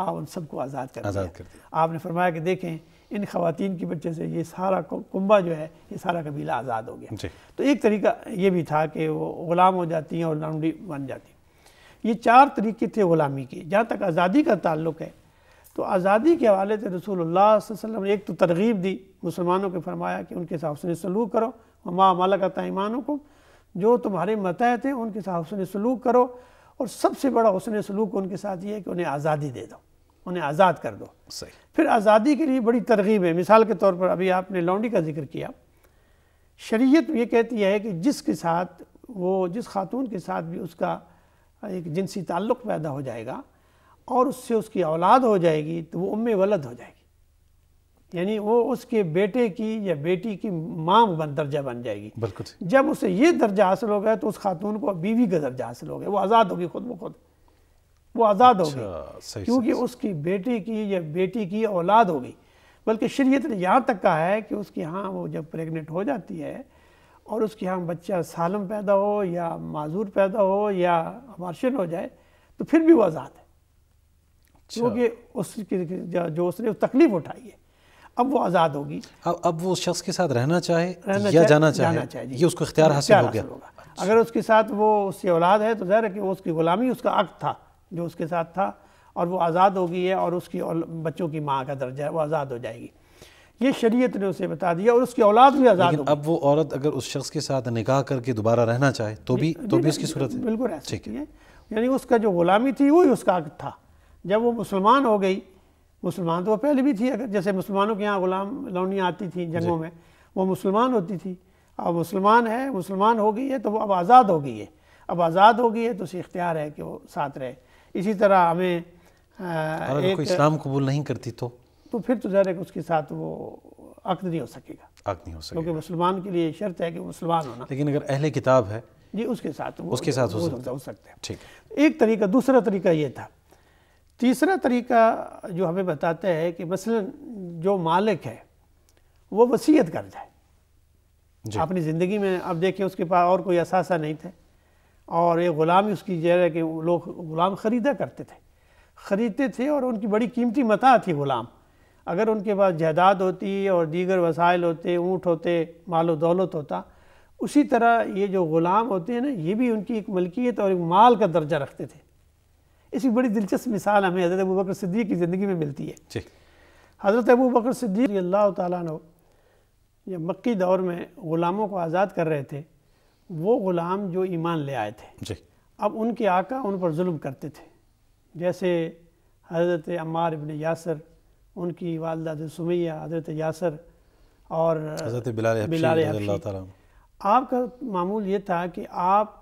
B: आप उन सबको आज़ाद कर आज़ाद कर आपने फरमाया कि देखें इन खातन की वजह से ये सारा कुंबा जो है ये सारा कबीला आज़ाद हो गया तो एक तरीका ये भी था कि वो ग़ुलाम हो जाती हैं और लाउंडी बन जाती ये चार तरीके थे ग़ुलामी के जहाँ तक आज़ादी का ताल्लुक है तो आज़ादी के हवाले से रसूल वसम ने एक तो तरगीब दी मुसलमानों को फरमाया कि उनके साथ उसने सलूक करो माँ माल का तयमानों को जो तुम्हारे मतहत हैं उनके साथ हसन सलूक करो और सबसे बड़ा उसने सलूक उनके साथ ये है कि उन्हें आज़ादी दे दो उन्हें आज़ाद कर दो सही फिर आज़ादी के लिए बड़ी तरगीब है मिसाल के तौर पर अभी आपने लॉन्डी का जिक्र किया शरीयत ये कहती है कि जिसके साथ वो जिस खातून के साथ भी उसका एक जिनसी ताल्लुक़ पैदा हो जाएगा और उससे उसकी औलाद हो जाएगी तो वो उम वलद हो जाएगी यानी वो उसके बेटे की या बेटी की माँ बन दर्जा बन जाएगी बिल्कुल जब उसे ये दर्जा हासिल हो गया तो उस खातून को बीवी का दर्जा हासिल हो गया वो आज़ाद होगी खुद ब खुद वो आज़ाद हो गई अच्छा, क्योंकि उसकी बेटी की या बेटी की औलाद हो गई बल्कि शरीयत ने यहाँ तक कहा है कि उसकी हाँ वो जब प्रेग्नेंट हो जाती है और उसकी हाँ बच्चा सालम पैदा हो या माजूर पैदा हो या अबारशन हो जाए तो फिर भी वो आज़ाद है अच्छा। क्योंकि उसकी जो उसने तकलीफ उठाई है अब वो आज़ाद होगी अब अब वो शख्स
A: के साथ रहना चाहे रहना या चाहे, जाना चाहे, जाना चाहे ये उसको इख्तियार हासिल हो गया
B: अगर उसके साथ वो उसकी औलाद है तो ज़ाहिर है कि वो उसकी ग़ुलामी उसका अक था जो उसके साथ था और वो आज़ाद हो गई है और उसकी बच्चों की माँ का दर्जा है वो आज़ाद हो जाएगी ये शरीयत ने उसे बता दिया और
A: उसकी औलाद भी आज़ाद अब वो औरत अगर उस शख्स के साथ निकाह करके दोबारा रहना चाहे तो भी तो भी उसकी
B: सूरत बिल्कुल रह सकती है यानी उसका जो ग़ुलामी थी वही उसका हक था जब वो मुसलमान हो गई मुसलमान तो वह पहले भी थी अगर जैसे मुसलमानों के यहाँ ग़ुलाम लौनियाँ आती थी जंगों में वो मुसलमान होती थी अब मुसलमान है मुसलमान हो गई है तो वो अब आज़ाद हो गई है अब आज़ाद हो गई है तो उसे इख्तियार है कि वो साथ रहे इसी तरह हमें अगर एक, कोई इस्लाम
A: कबूल नहीं करती तो
B: तो फिर तो जहर उसके साथ वो अक्द नहीं हो सकेगा अक्द नहीं हो सकेगा क्योंकि मुसलमान के लिए शर्त है कि मुसलमान होना
A: लेकिन अगर अहले किताब है
B: जी उसके साथ वो उसके साथ हो सकता हो सकते हैं ठीक एक तरीका दूसरा तरीका ये था तीसरा तरीका जो हमें बताता है कि मसलन जो मालिक है वो वसीयत कर जाए अपनी ज़िंदगी में अब देखिए उसके पास और कोई असासा नहीं थे और ये ग़ुलामी उसकी जहर है कि लोग ग़ुलाम ख़रीदा करते थे ख़रीदते थे और उनकी बड़ी कीमती मता थी ग़ुलाम अगर उनके पास जहदाद होती और दीगर वसाइल होते ऊँट होते माल दौलत होता उसी तरह ये जो ग़ुलाम होते हैं ना ये भी उनकी एक मलकियत और एक माल का दर्जा रखते थे इसकी बड़ी दिलचस्प मिसाल हमें हज़रत अबू बकर सिद्दीक की ज़िंदगी में मिलती है हज़रत अबू बकर सिद्दीक अल्लाह ताली जब मक्की दौर में ग़ुलामों को आज़ाद कर रहे थे वो ग़ुलाम जो ईमान ले आए थे जी अब उनके आका उन पर जुल्म करते थे जैसे हज़रत अमार इबन यासर उनकी वालदा सुमैया हज़रत यासर और हज़रत बिलाल आपका मामूल ये था कि आप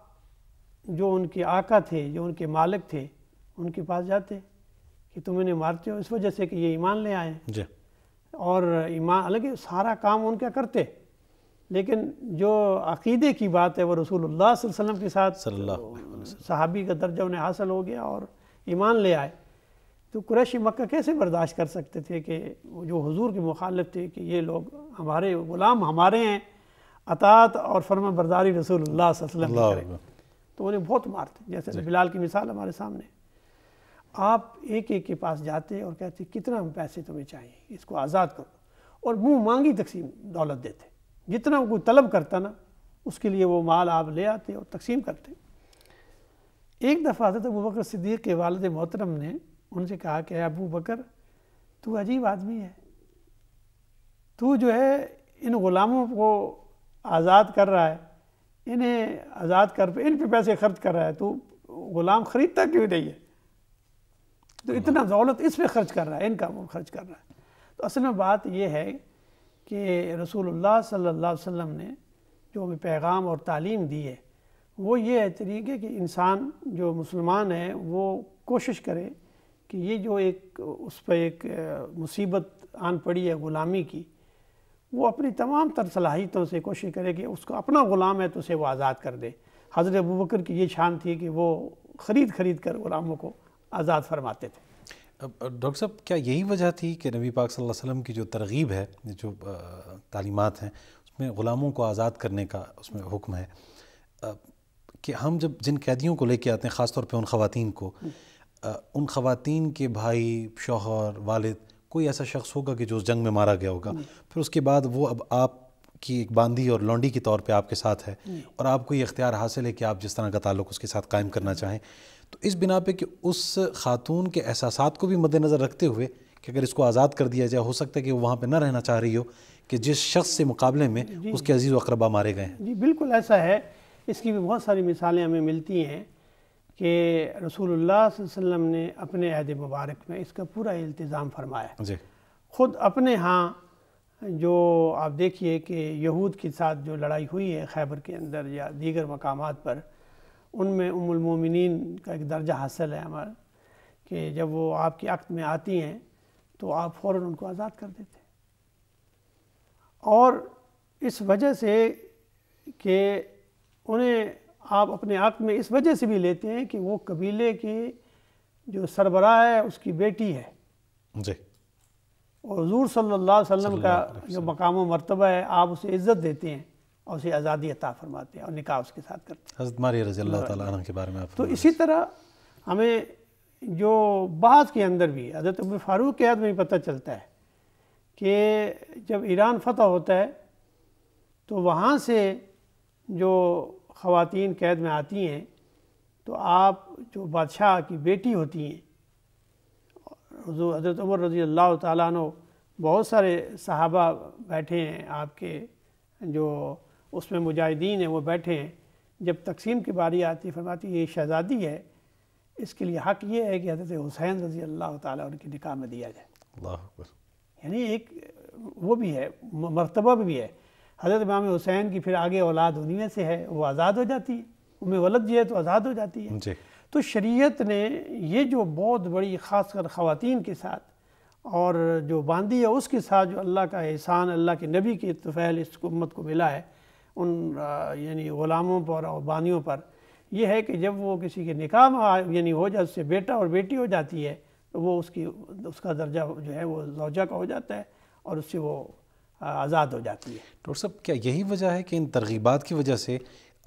B: जो उनके आका थे जो उनके मालिक थे उनके पास जाते कि तुम इन्हें मारते हो इस वजह से कि ये ईमान ले आए और ईमान अलग सारा काम उनका करते लेकिन जो अकीदे की बात है वो रसूलुल्लाह वसल्लम के साथ सहाबी का दर्जा उन्हें हासिल हो गया और ईमान ले आए तो कुरैश मक्का कैसे बर्दाश्त कर सकते थे कि जो हजूर के मुखालत थे कि ये लोग हमारे ग़ुलाम हमारे हैं अतात और फर्मा बरदारी रसूल तो उन्हें बहुत मारते जैसे बिलाल की मिसाल हमारे सामने आप एक एक के पास जाते और कहते कितना पैसे तुम्हें चाहिए इसको आज़ाद करो और मुँह मांगी तकसीम दौलत देते जितना कोई तलब करता ना उसके लिए वो माल आप ले आते और तकसीम करते एक दफ़ा तो अबू बकर सिद्दीक के वालद मोहतरम ने उनसे कहा कि अबू बकर तू अजीब आदमी है तू जो है इन ग़ुलामों को आज़ाद कर रहा है इन्हें आज़ाद कर इन पे पैसे खर्च कर रहा है तू ग़ुलाम ख़रीदता क्यों नहीं है तो इतना हम्म। दौलत इस पर खर्च कर रहा है इन कामों में खर्च कर रहा है तो असल में बात ये है कि रसूल सल्ला वसम ने जो हमें पैगाम और तालीम दी है वो ये है तरीके कि इंसान जो मुसलमान है वो कोशिश करे कि ये जो एक उस पर एक मुसीबत आन पड़ी है ग़ुलामी की वो अपनी तमाम तर सलाहितों से कोशिश करे कि उसको अपना ग़ुलाम है तो उसे वो आज़ाद कर दे हज़रत अबू बकर की ये शान थी कि वो ख़रीद ख़रीद कर ग़ुलामों को आज़ाद फरमाते थे
A: डॉक्टर साहब क्या यही वजह थी कि नबी पाक सल्लल्लाहु अलैहि वसल्लम की जो तरगीब है जो तालीमत हैं उसमें ग़ुलामों को आज़ाद करने का उसमें हुक्म है कि हम जब जिन कैदियों को लेके आते हैं ख़ासतौर पर पे उन ख़वातीन को उन ख़वातीन के भाई शोहर वालिद कोई ऐसा शख्स होगा कि जो उस जंग में मारा गया होगा फिर उसके बाद वो अब आप की एक बांदी और लौंडी के तौर पे आपके साथ है और आपको ये इख्तियार हासिल है कि आप जिस तरह का ताल्लुक उसके साथ कायम करना चाहें तो इस बिना पे कि उस खातून के एहसास को भी मद्देनज़र रखते हुए कि अगर इसको आज़ाद कर दिया जाए हो सकता है कि वो वहाँ पर ना रहना चाह रही हो कि जिस शख्स से मुकाबले में उसके अजीज़ अकरबा मारे गए हैं
B: जी बिल्कुल ऐसा है इसकी भी बहुत सारी मिसालें हमें मिलती हैं कि रसूलुल्लाह वसल्लम ने अपने अहद मुबारक में इसका पूरा इल्तज़ाम फरमाया जी ख़ुद अपने यहाँ जो आप देखिए कि यहूद के साथ जो लड़ाई हुई है खैबर के अंदर या दीगर मकाम पर उनमें उमुलमोमिन का एक दर्जा हासिल है हमारा कि जब वो आपके अक्त में आती हैं तो आप फ़ौर उनको आज़ाद कर देते हैं और इस वजह से कि उन्हें आप अपने अक्ट में इस वजह से भी लेते हैं कि वो कबीले के जो सरबरा है उसकी बेटी है जी और हजूर सल्ला वसम का जो मकाम मरतबा है आप उसे इज़्ज़त देते हैं और उसे आज़ादी अता फरमाते हैं और निकाह उसके साथ करते
A: हैं हजरत मारिया रजी अल्लाह तला के बारे में आप तो
B: इसी तरह हमें जो बाद के अंदर भी हजरत अब फारूक के याद में पता चलता है कि जब ईरान फतह होता है तो वहाँ से जो ख़वातीन कैद में आती हैं तो आप जो बादशाह की बेटी होती हैं हजरत उमर रजी अल्लाह तैन बहुत सारे सहाबा बैठे हैं आपके जो उसमें मुजाहिदीन हैं वो बैठे हैं जब तकसीम की बारी आती फरमाती ये शहज़ादी है इसके लिए हक़ ये है कि हज़रत हुसैन रजी अल्लाह तक उनके निकाह में दिया जाए यानी एक वो भी है मरतबा भी है हज़रत इमाम हुसैन की फिर आगे औलाद होने में से है वो आज़ाद हो जाती है उम्र वलद जी है तो आज़ाद हो जाती है तो शरीयत ने ये जो बहुत बड़ी ख़ास कर ख़वान के साथ और जो बांदी है उसके साथ जो अल्लाह का एहसान अल्लाह के नबी के इतफ़ैल इस उम्मत को मिला है उन यानी ग़ुलामों पर और बानियों पर यह है कि जब वो किसी के निकाह यानी हो जाए उससे बेटा और बेटी हो जाती है तो वो उसकी उसका दर्जा जो है वो जोजा का हो जाता है और उससे वो आज़ाद हो जाती है
A: डॉक्टर साहब क्या यही वजह है कि इन तरगीबात की वजह से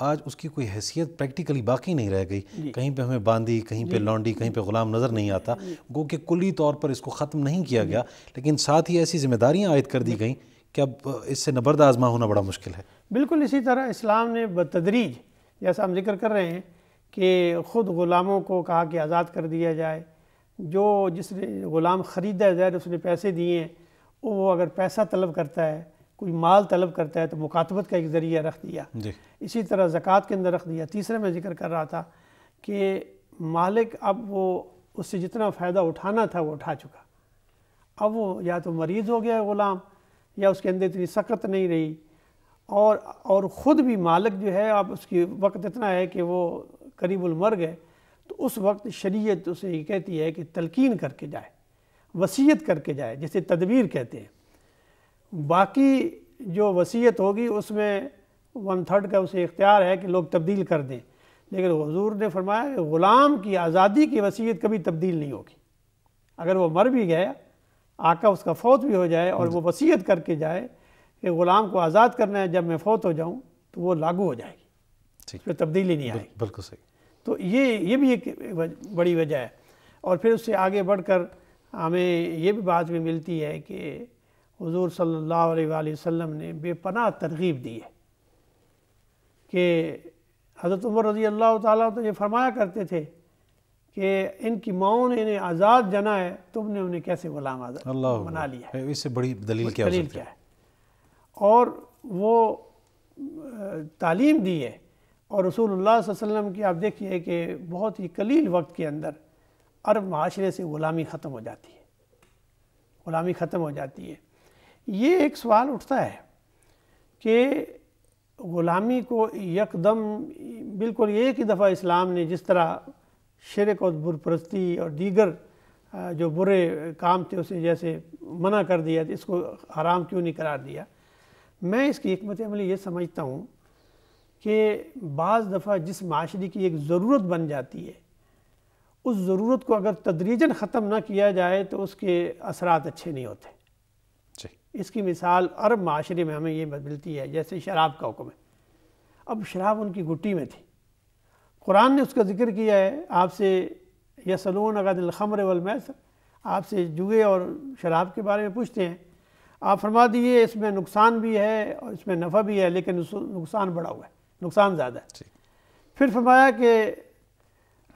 A: आज उसकी कोई हैसियत प्रैक्टिकली बाकी नहीं रह गई कहीं पे हमें बांदी कहीं पे लॉन्डी कहीं पे गुलाम नज़र नहीं आता गो कि कुली तौर पर इसको ख़त्म नहीं किया गया लेकिन साथ ही ऐसी जिम्मेदारियाँ आयद कर दी गई कि अब इससे नबर्द आजमा होना बड़ा मुश्किल है
B: बिल्कुल इसी तरह इस्लाम ने बतदरीज जैसा हम जिक्र कर रहे हैं कि ख़ुद ग़ुलामों को कहा कि आज़ाद कर दिया जाए जो जिसने ग़ुलाम ख़रीदा है जाए उसने पैसे दिए हैं वो अगर पैसा तलब करता है कोई माल तलब करता है तो मुखातबत का एक ज़रिया रख दिया इसी तरह ज़क़़त के अंदर रख दिया तीसरे मैं जिक्र कर रहा था कि मालिक अब वो उससे जितना फ़ायदा उठाना था वो उठा चुका अब वो या तो मरीज़ हो गया है ग़ुलाम या उसके अंदर इतनी सख्त नहीं रही और और ख़ुद भी मालिक जो है आप उसकी वक्त इतना है कि वो करीब उलमर गए तो उस वक्त शरीयत उसे ये कहती है कि तलकिन करके जाए वसीयत करके जाए जिसे तदबीर कहते हैं बाकी जो वसीयत होगी उसमें वन थर्ड का उसे इख्तियार है कि लोग तब्दील कर दें लेकिन हजूर ने फरमाया कि ग़ुलाम की आज़ादी की वसीयत कभी तब्दील नहीं होगी अगर वो मर भी गया आका उसका फौत भी हो जाए और वो वसीयत करके जाए कि ग़ुलाम को आज़ाद करना है जब मैं फ़ौत हो जाऊँ तो वो लागू हो जाएगी ठीक है तब्दीली नहीं आएगी बिल्कुल सही तो ये ये भी एक बड़ी वजह है और फिर उससे आगे बढ़कर हमें ये भी बात भी मिलती है कि हजूर सल्ला वसम ने बेपनाह तरगीब दी है कि हज़रत उमर रज़ी अल्लाह तो ये फरमाया करते थे कि इनकी माओ ने इन्हें आज़ाद जना है तुमने उन्हें कैसे ग़ुलाम आज़ाद बना लिया है इससे बड़ी दलील दलील क्या है और वो तालीम दी है और रसूल वसल्लम की आप देखिए कि बहुत ही कलील वक्त के अंदर अरब माशरे से ग़ुलामी ख़त्म हो जाती है ग़ुलामी ख़त्म हो जाती है ये एक सवाल उठता है कि ग़ुलामी को यकदम बिल्कुल एक ही दफ़ा इस्लाम ने जिस तरह शरक और बुरप्रस्ती और दीगर जो बुरे काम थे उसे जैसे मना कर दिया इसको हराम क्यों नहीं करार दिया मैं इसकी हमत अमली मतलब ये समझता हूँ कि बज़ दफ़ा जिस माशरे की एक ज़रूरत बन जाती है उस ज़रूरत को अगर तदरीजन ख़त्म ना किया जाए तो उसके असरात अच्छे नहीं होते इसकी मिसाल अरब माशरे में हमें ये मिलती है जैसे शराब का हुक्म है अब शराब उनकी गुट्टी में थी कुरान ने उसका जिक्र किया है आपसे यसलून दिलखमर वलमैसर आपसे जुए और शराब के बारे में पूछते हैं आप फरमा दिए इसमें नुकसान भी है और इसमें नफ़ा भी है लेकिन नुकसान बड़ा हुआ है नुकसान ज़्यादा है फिर फरमाया कि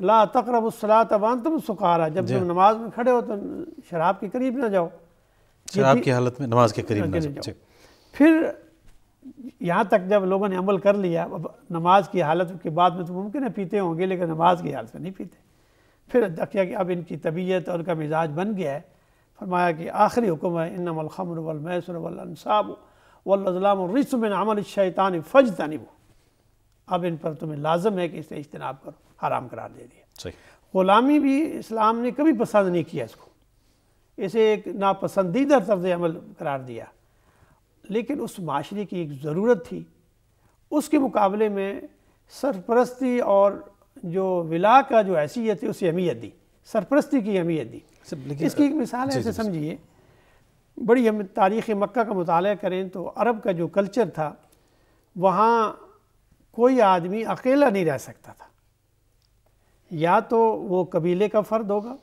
B: ला तकरबला तबान तुम सुखारा जब तुम नमाज में खड़े हो तो शराब के करीब ना जाओ शराब की हालत
A: में नमाज के करीब ना, जाओ,
B: फिर यहाँ तक जब लोगों ने अमल कर लिया अब नमाज की हालत के बाद में तो मुमकिन है पीते होंगे लेकिन नमाज की हालत में नहीं पीते फिर देखिए कि अब इनकी तबीयत और उनका मिजाज बन गया है फरमाया कि आखिरी हुक्म है इनमलखमर वलमैसर वलसाब वल्लाम रिसमिन अमल शैतान फज तनिब अब इन पर तुम्हें लाजम है कि इसे इजतनाब करो हराम करार दे दिया ग़ुलामी भी इस्लाम ने कभी पसंद नहीं किया इसको इसे एक नापसंदीदा तर्ज अमल करार दिया लेकिन उस माशरे की एक ज़रूरत थी उसके मुकाबले में सरपरस्ती और जो विला का जो हैसियत थी उसे अहमियत दी सरपरस्ती की अहमियत दी इसकी एक मिसाल ऐसे समझिए बड़ी हम तारीख़ मक्का का मताल करें तो अरब का जो कल्चर था वहाँ कोई आदमी अकेला नहीं रह सकता था या तो वो कबीले का फ़र्द होगा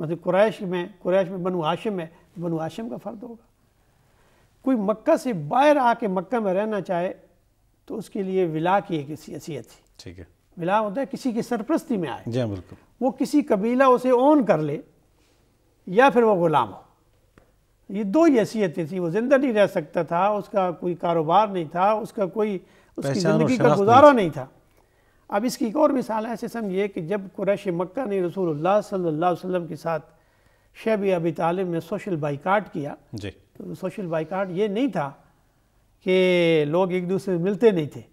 B: मतलब क्रैश में कुरैश में बनु हाशिम है तो बनु हाशिम का फ़र्द होगा कोई मक्का से बाहर आके मक्का में रहना चाहे तो उसके लिए विला की एक हैसियत थी ठीक है मिला होता है किसी की सरप्रस्ती में आए जी हाँ, बिल्कुल वो किसी कबीला उसे ओन कर ले या फिर वो गुलाम हो ये दो ही हैसियतें थी वो ज़िंदा नहीं रह सकता था उसका कोई कारोबार नहीं था उसका कोई उसकी ज़िंदगी का गुजारा नहीं था अब इसकी एक और मिसाल ऐसे समझिए कि जब कुरैश मक्का ने रसूलुल्लाह सल्लल्लाहु अलैहि वसल्लम के साथ शेब अबी तालिब ने सोशल बाइकाट किया जी तो सोशल बाइकाट ये नहीं था कि लोग एक दूसरे से मिलते नहीं थे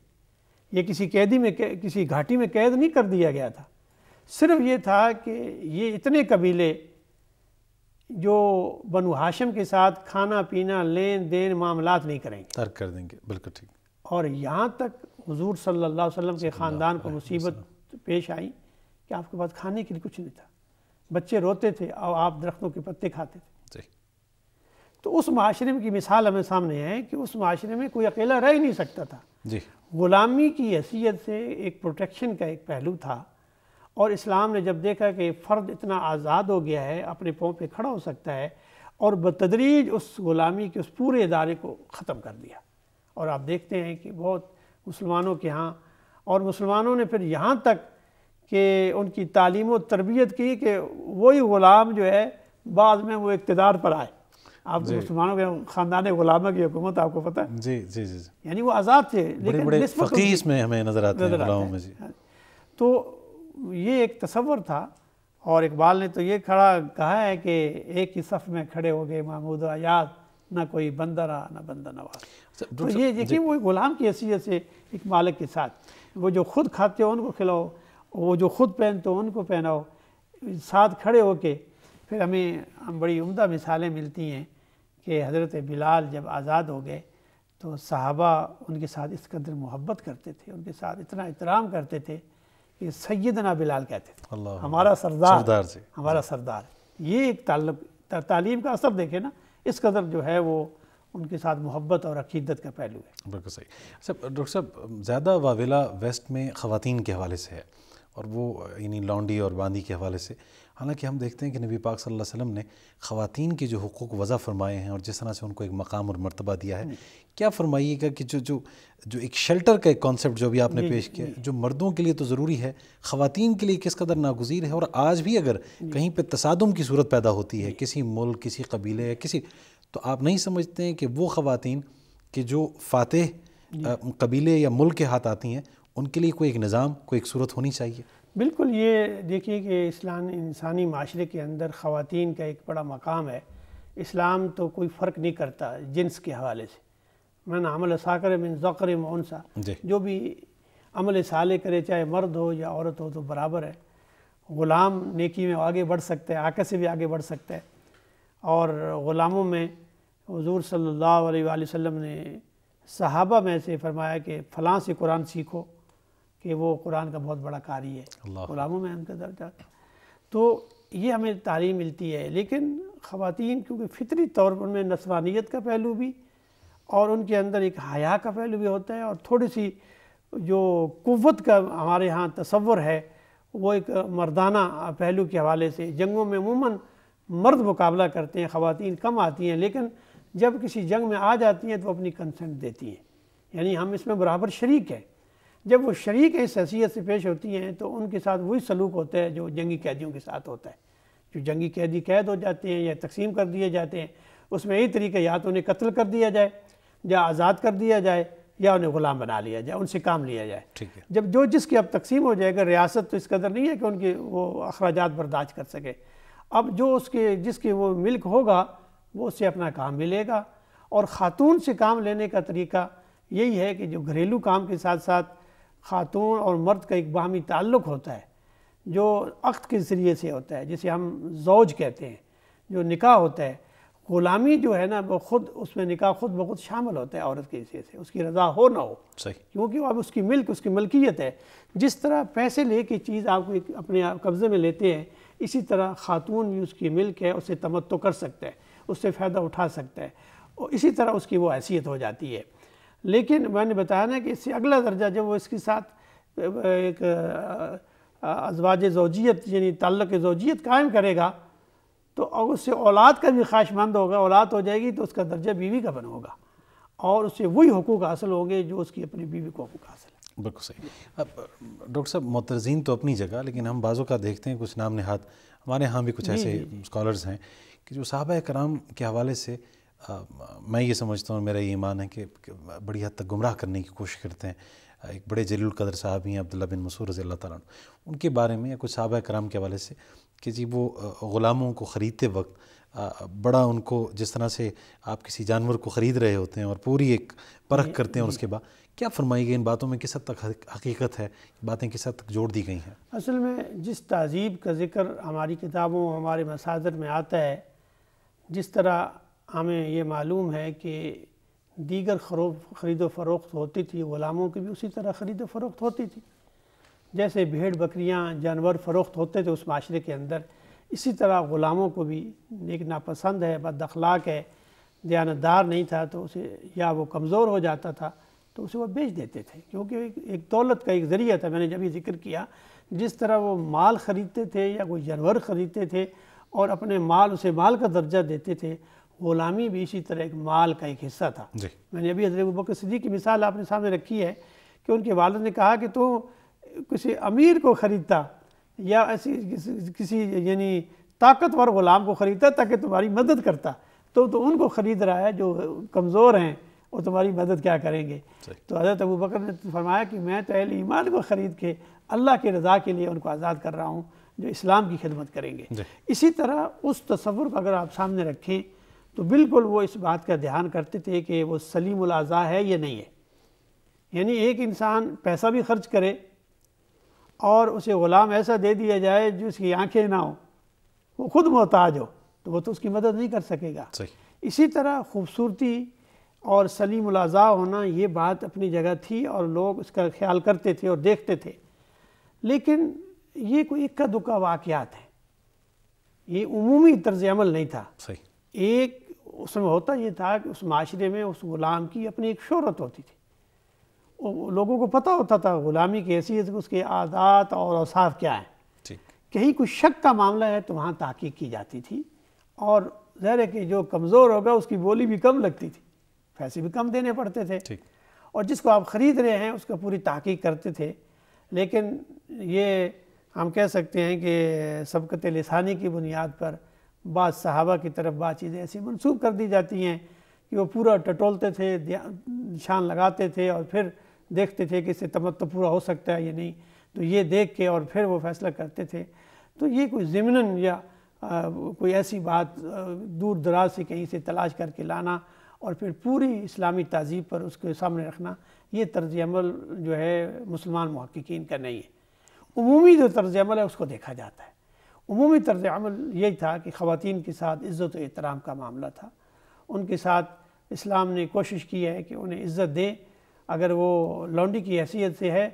B: ये किसी कैदी में किसी घाटी में कैद नहीं कर दिया गया था सिर्फ ये था कि ये इतने कबीले जो बनु हाशम के साथ खाना पीना लेन देन मामला नहीं करेंगे
A: तर्क कर देंगे बिल्कुल
B: ठीक और यहाँ तक हजूर सल्ला वसम के ख़ानदान को मुसीबत पेश आई कि आपके पास खाने के लिए कुछ नहीं था बच्चे रोते थे और आप दरख्तों के पत्ते खाते थे तो उस माशरे की मिसाल हमें सामने आए कि उस माशरे में कोई अकेला रह ही नहीं सकता था जी ग़ुलामी की हैसियत से एक प्रोटेक्शन का एक पहलू था और इस्लाम ने जब देखा कि फ़र्द इतना आज़ाद हो गया है अपने पाँव पे खड़ा हो सकता है और बतदरीज उस ग़ुलामी के उस पूरे इदारे को ख़त्म कर दिया और आप देखते हैं कि बहुत मुसलमानों के यहाँ और मुसलमानों ने फिर यहाँ तक कि उनकी तालीम व तरबियत की कि वही ग़ुलाम जो है बाद में वो इकतदार पर आए आप तो मुसलमानों के खानदान गुलामा की हुकूमत आपको पता है जी जी जी यानी वो आज़ाद थे लेकिन फकीस
A: में हमें नज़र आते नजर हैं में जी
B: हाँ। तो ये एक तस्वर था और इकबाल ने तो ये खड़ा कहा है कि एक ही सफ़ में खड़े हो गए महमूद आयाद ना कोई बंदर ना बंदा नवाज अच्छा, तो ये देखिए वो गुलाम की हैसियत से एक मालिक के साथ वो जो खुद खाते हो उनको खिलाओ वो जो खुद पहनते हो उनको पहनाओ साथ खड़े होके फिर हमें हम बड़ी उम्दा मिसालें मिलती हैं कि हज़रत बिलाल जब आज़ाद हो गए तो साहबा उनके साथ इस कदर मोहब्बत करते थे उनके साथ इतना इतराम करते थे कि सैदना बिलाल कहते थे हमारा सरदार सरदार हमारा सरदार ये एक ताल्लुक तालीम का असर देखे ना इस कदर जो है वो उनके साथ मोहब्बत और अकीदत का पहलू है
A: बिल्कुल सही सब अच्छा, डॉक्टर साहब ज़्यादा वावेला वेस्ट में ख़वान के हवाले से है और वो यानी लॉन्डी और बांदी के हवाले से हालांकि हम देखते हैं कि नबी पाक सल्लल्लाहु अलैहि वसल्लम ने ख़वातीन के जो हकूक़ वज़ा फ़रमाए हैं और जिस तरह से उनको एक मकाम और मरतबा दिया है क्या फरमाइएगा कि जो जो जो एक शेल्टर का एक कॉन्सेप्ट जो भी आपने पेश किया जो मर्दों के लिए तो ज़रूरी है ख़वातीन के लिए किस कदर नागजीर है और आज भी अगर कहीं पर तसादम की सूरत पैदा होती है किसी मुल्क किसी कबीले या किसी तो आप नहीं समझते हैं कि वो ख़वातीन के जो फ़ातह कबीले या मुल्क के हाथ आती हैं उनके लिए कोई एक निज़ाम कोई एक सूरत होनी चाहिए
B: बिल्कुल ये देखिए कि इस्लाम इंसानी माशरे के अंदर ख़वान का एक बड़ा मकाम है इस्लाम तो कोई फ़र्क नहीं करता जिन्स के हवाले से ना अमल साकर मिन ज़कर जो भी अमल साले करे चाहे मर्द हो या औरत हो तो बराबर है ग़ुलाम नेकी में आगे बढ़ सकता है आके से भी आगे बढ़ सकता है और ग़ुलामों में हजूर सल्ला वसम ने सहाबा में से फरमाया कि फ़लाँ से कुरान सीखो कि वो कुरान का बहुत बड़ा कारी है गुलामों में उनका दर्जा तो ये हमें तारीम मिलती है लेकिन ख़वान क्योंकि फितरी तौर पर उनमें नस्वानियत का पहलू भी और उनके अंदर एक हया का पहलू भी होता है और थोड़ी सी जो कुत का हमारे यहाँ तस्वर है वो एक मर्दाना पहलू के हवाले से जंगों में अमूमन मर्द मुकाबला करते हैं ख़वान कम आती हैं लेकिन जब किसी जंग में आ जाती हैं तो अपनी कंसेंट देती हैं यानी हम इसमें बराबर शरीक हैं जब वो शरीक इस हैसियत से पेश होती हैं तो उनके साथ वही सलूक होता है जो जंगी कैदियों के साथ होता है जो जंगी कैदी कैद हो जाते हैं या तकसीम कर दिए जाते हैं उसमें यही तरीका या तो उन्हें कत्ल कर दिया जाए या आज़ाद कर दिया जाए या उन्हें ग़ुलाम बना लिया जाए उनसे काम लिया जाए ठीक है जब जो जिसकी अब तकसीम हो जाएगा रियासत तो इस कदर नहीं है कि उनके वो अखराज बर्दाश्त कर सके अब जो उसके जिसके वो मिल्क होगा वो उससे अपना काम मिलेगा और ख़ातून से काम लेने का तरीका यही है कि जो घरेलू काम के साथ साथ ख़ातून और मर्द का एक बाहमी ताल्लुक़ होता है जो अख्त के ज़रिए से होता है जिसे हम जौज कहते हैं जो निकाह होता है ग़ुलामी जो है ना वो ख़ुद उसमें निकाह ख़ुद ब खुद शामिल होता है औरत के हिस्से से उसकी रजा हो ना हो सही क्योंकि अब उसकी मिल्क उसकी मलकियत है जिस तरह पैसे ले के चीज़ आप अपने आप कब्ज़े में लेते हैं इसी तरह ख़ातून भी उसकी मिल्क है उसे तमत्तो कर सकता है उससे फ़ायदा उठा सकता है और इसी तरह उसकी वो हैसियत हो जाती है लेकिन मैंने बताया ना कि इससे अगला दर्जा जब वो इसके साथ एक अजवाज जोजियत यानी तल्लक जोजियत कायम करेगा तो उससे औलाद का भी ख्वाहिशमंद होगा औलाद हो जाएगी तो उसका दर्जा बीवी का बन होगा और उससे वही हकूक हासिल होंगे जो उसकी अपनी बीवी को हकूक हासिल
A: है बिल्कुल सही अब डॉक्टर साहब मोतरजीन तो अपनी जगह लेकिन हम बाज़ों का देखते हैं कुछ नाम नहाद हमारे यहाँ भी कुछ ऐसे स्कॉलर्स हैं कि जो साहब कराम के हवाले से मैं ये समझता हूँ मेरा ये ईमान है कि बड़ी हद तक गुमराह करने की कोशिश करते हैं एक बड़े जलील कदर साहब हैं अब्दुल्ला बिन मसूर रजी अल्लाह तारा उनके बारे में या कुछ सहाबा कराम के हवाले से कि जी वो ग़ुलामों को ख़रीदते वक्त बड़ा उनको जिस तरह से आप किसी जानवर को ख़रीद रहे होते हैं और पूरी एक परख करते हैं और उसके बाद क्या फरमाई गई इन बातों में किस हद तक हकीकत है बातें किस हद तक जोड़ दी गई हैं
B: असल में जिस तहजीब का ज़िक्र हमारी किताबों हमारे मसादर में आता है जिस तरह हमें ये मालूम है कि दीगर ख़रीद खरीदो फरोख्त होती थी ग़ुलामों की भी उसी तरह ख़रीद फरोख्त होती थी जैसे भेड़ बकरियाँ जानवर फरोख्त होते थे उस माशरे के अंदर इसी तरह ग़ुलामों को भी एक नापसंद है बदखलाक है दयानदार नहीं था तो उसे या वो कमज़ोर हो जाता था तो उसे वो बेच देते थे क्योंकि एक, एक दौलत का एक ज़रिया था मैंने जब यह जिक्र किया जिस तरह वो माल ख़रीदते थे या कोई जानवर ख़रीदते थे और अपने माल उसे माल का दर्जा देते थे गुलामी भी इसी तरह एक माल का एक हिस्सा था मैंने अभी हजरत बकर सिद्दीक की मिसाल आपने सामने रखी है कि उनके वालद ने कहा कि तू किसी अमीर को ख़रीदता या ऐसी किसी, किसी यानी ताकतवर ग़ुलाम को ख़रीदता ताकि तुम्हारी मदद करता तो तो उनको ख़रीद रहा है जो कमज़ोर हैं और तुम्हारी मदद क्या करेंगे तो हज़रत अबू बकर ने फरमाया कि मैं तो अहल ईमान को ख़रीद के अल्लाह की रजा के लिए उनको आज़ाद कर रहा हूँ जो इस्लाम की खिदमत करेंगे इसी तरह उस तस्वुर को अगर आप सामने रखें तो बिल्कुल वो इस बात का ध्यान करते थे कि वो सलीम अज़ा है या नहीं है यानी एक इंसान पैसा भी खर्च करे और उसे ग़ुलाम ऐसा दे दिया जाए जो उसकी आंखें ना हो वो खुद मोहताज हो तो वो तो उसकी मदद नहीं कर सकेगा इसी तरह खूबसूरती और सलीम अज़ा होना ये बात अपनी जगह थी और लोग उसका ख्याल करते थे और देखते थे लेकिन ये कोई इक्का दुक्का वाक़ है ये उमूमी तर्ज अमल नहीं था सही एक उस समय होता ये था कि उस माशरे में उस ग़ुलाम की अपनी एक शहरत होती थी लोगों को पता होता था ग़ुलामी की हैसियत उसके आदात और अवसाफ क्या हैं कहीं कुछ शक का मामला है तो वहाँ तहकीक की जाती थी और ज़हर है कि जो कमज़ोर होगा उसकी बोली भी कम लगती थी पैसे भी कम देने पड़ते थे और जिसको आप ख़रीद रहे हैं उसका पूरी तहकीक करते थे लेकिन ये हम कह सकते हैं कि सबकत लसानी की बुनियाद पर बाद सहाबा की तरफ बातचीतें ऐसी मनसूब कर दी जाती हैं कि वो पूरा टटोलते थे निशान लगाते थे और फिर देखते थे कि इससे तो पूरा हो सकता है या नहीं तो ये देख के और फिर वो फैसला करते थे तो ये कोई ज़मनन या आ, कोई ऐसी बात दूर दराज से कहीं से तलाश करके लाना और फिर पूरी इस्लामी तहजीब पर उसके सामने रखना ये तर्ज अमल जो है मुसलमान महक्कीन का नहीं है अमूमी जो तर्ज अमल है उसको देखा जाता है अमूमी तर्ज अमल यही था कि ख़वान के साथ इज़्ज़त एहतराम का मामला था उनके साथ इस्लाम ने कोशिश की है कि उन्हें इज़्ज़त दें अगर वो लॉन्डी की हैसियत से है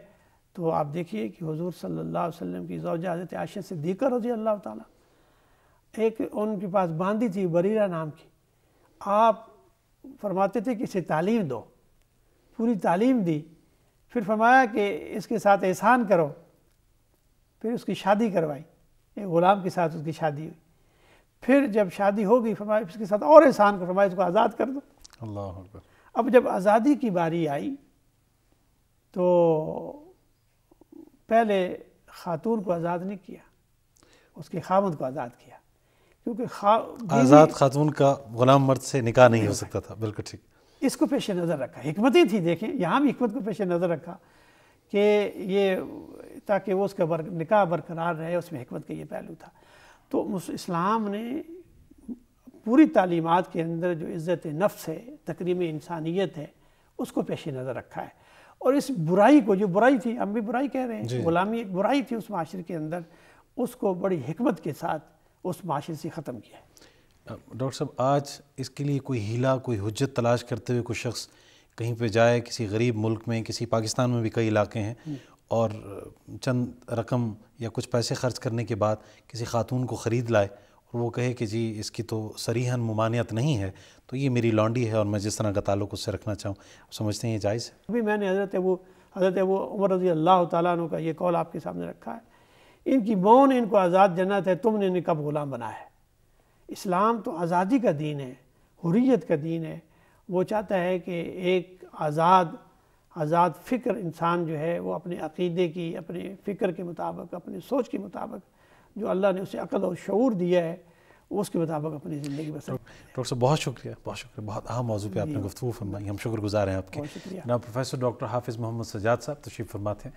B: तो आप देखिए कि हजूर सल्ला वसम की जौजा हज़रत आशा से दीकर रजी अल्लाह ताली एक उनके पास बांधी थी बरीरा नाम की आप फरमाते थे कि इसे तालीम दो पूरी तालीम दी फिर फरमाया कि इसके साथ एहसान करो फिर उसकी शादी करवाई ग़ुलाम के साथ उसकी शादी हुई फिर जब शादी हो गई फरमाए उसके साथ और एहसान को फरमाए उसको आज़ाद कर दो
A: अल्लाह
B: अब जब आज़ादी की बारी आई तो पहले खातून को आज़ाद नहीं किया उसके खामद को आज़ाद किया क्योंकि खा आज़ाद
A: खातून का ग़ुलाम मर्द से निकाह नहीं हो सकता था बिल्कुल ठीक
B: इसको पेश नज़र रखा हमत ही थी देखें यहाँ भी हमत को पेश नज़र रखा कि ये ताकि वो उसका बर, निकाह बरकरार रहे उसमें हमत का ये पहलू था तो इस्लाम ने पूरी तालीमत के अंदर जो इज़्ज़त नफ्स है तकरीम इंसानियत है उसको पेश नज़र रखा है और इस बुराई को जो बुराई थी हम भी बुराई कह रहे हैं गुलामी एक बुराई थी उस माशरे के अंदर उसको बड़ी हमत के साथ उस माशरे से ख़त्म किया है
A: डॉक्टर साहब आज इसके लिए कोई हीला कोई हजत तलाश करते हुए कोई शख्स कहीं पे जाए किसी गरीब मुल्क में किसी पाकिस्तान में भी कई इलाके हैं हम्म। और चंद रकम या कुछ पैसे खर्च करने के बाद किसी खातून को ख़रीद लाए और वो कहे कि जी इसकी तो सरीहन ममानियत नहीं है तो ये मेरी लॉन्डी है और मैं जिस तरह का ताल्लुक उससे रखना चाहूँ समझते हैं ये जायज़ है
B: अभी मैंने हज़रत वो हज़रत वो उमर रजी अल्लाह तु का ये कॉल आपके सामने रखा है इनकी मौन इनको आज़ाद जन्नत है तुमने इन्हें कब ग़ुलाम बनाया है इस्लाम तो आज़ादी का दीन है हुरियत का दीन है वो चाहता है कि एक आज़ाद आज़ाद फ़िक्र इंसान जो है वो अपने अकीदे की अपने फ़िक्र के मुताबिक अपने सोच के मुताबिक जो अल्लाह ने उसे अकल और शूर दिया है उसके मुताबिक अपनी ज़िंदगी बसर डॉक्टर
A: साहब बहुत शुक्रिया बहुत शुक्रिया बहुत अहम मौजू पर आपने गुफ्तु फरमाई हम शुक्र गुजार हैं आपके ना प्रोफेसर डॉक्टर हाफिज़ मोहम्मद सजाद साहब तशीफ फरमाते हैं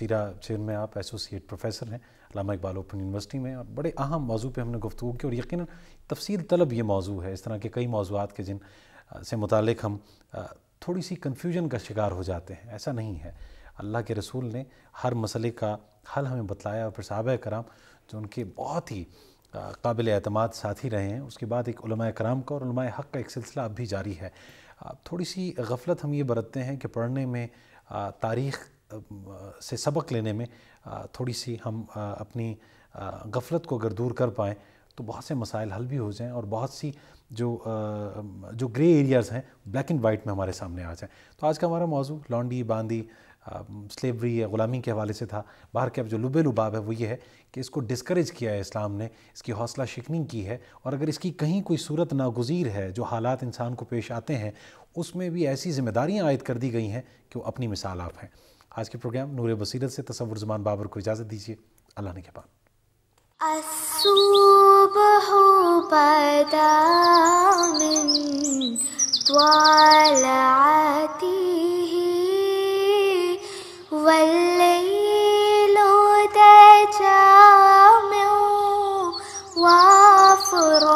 A: सीरा चेयर में आप एसोसिएट प्रोफेसर हैं लामा इकबाल ओपन यूनिवर्सिटी में और बड़े अहम मौजू पर हमने गुफ्तु की और यकीन तफसील तलब ये मौजू है इस तरह के कई मौजूद के जिन से मुतक हम थोड़ी सी कन्फ्यूजन का शिकार हो जाते हैं ऐसा नहीं है अल्लाह के रसूल ने हर मसले का हल हमें बतलाया और फिर साहब कराम जो उनके बहुत ही काबिल अतमाद साथी रहे हैं उसके बाद एक कराम का और हक़ का एक सिलसिला अब भी जारी है थोड़ी सी गफलत हम ये बरतते हैं कि पढ़ने में तारीख़ से सबक लेने में थोड़ी सी हम अपनी गफलत को अगर दूर कर पाएँ तो बहुत से मसाइल हल भी हो जाएँ और बहुत सी जो जो ग्रे एरियाज़ हैं ब्लैक एंड वाइट में हमारे सामने आ जाएँ तो आज का हमारा मौजू लॉन्डी बांदी स्लेवरी या ग़ुलामी के हवाले से था बाहर के अब जो लुबे लुबाब है वो ये है कि इसको डिस्करेज किया है इस्लाम ने इसकी हौसला शिकनी की है और अगर इसकी कहीं कोई सूरत नागुजीर है जो हालात इंसान को पेश आते हैं उसमें भी ऐसी जिम्मेदारियाँ आयद कर दी गई हैं कि वो अपनी मिसाल आप हैं आज के प्रोग्राम नूर बसीरत से तस्वुर ज़ुमान बाबर को इजाज़त दीजिए अल्लाह ने के पान الصبح بدا
B: من طلعته والليل
A: تجامع وافرا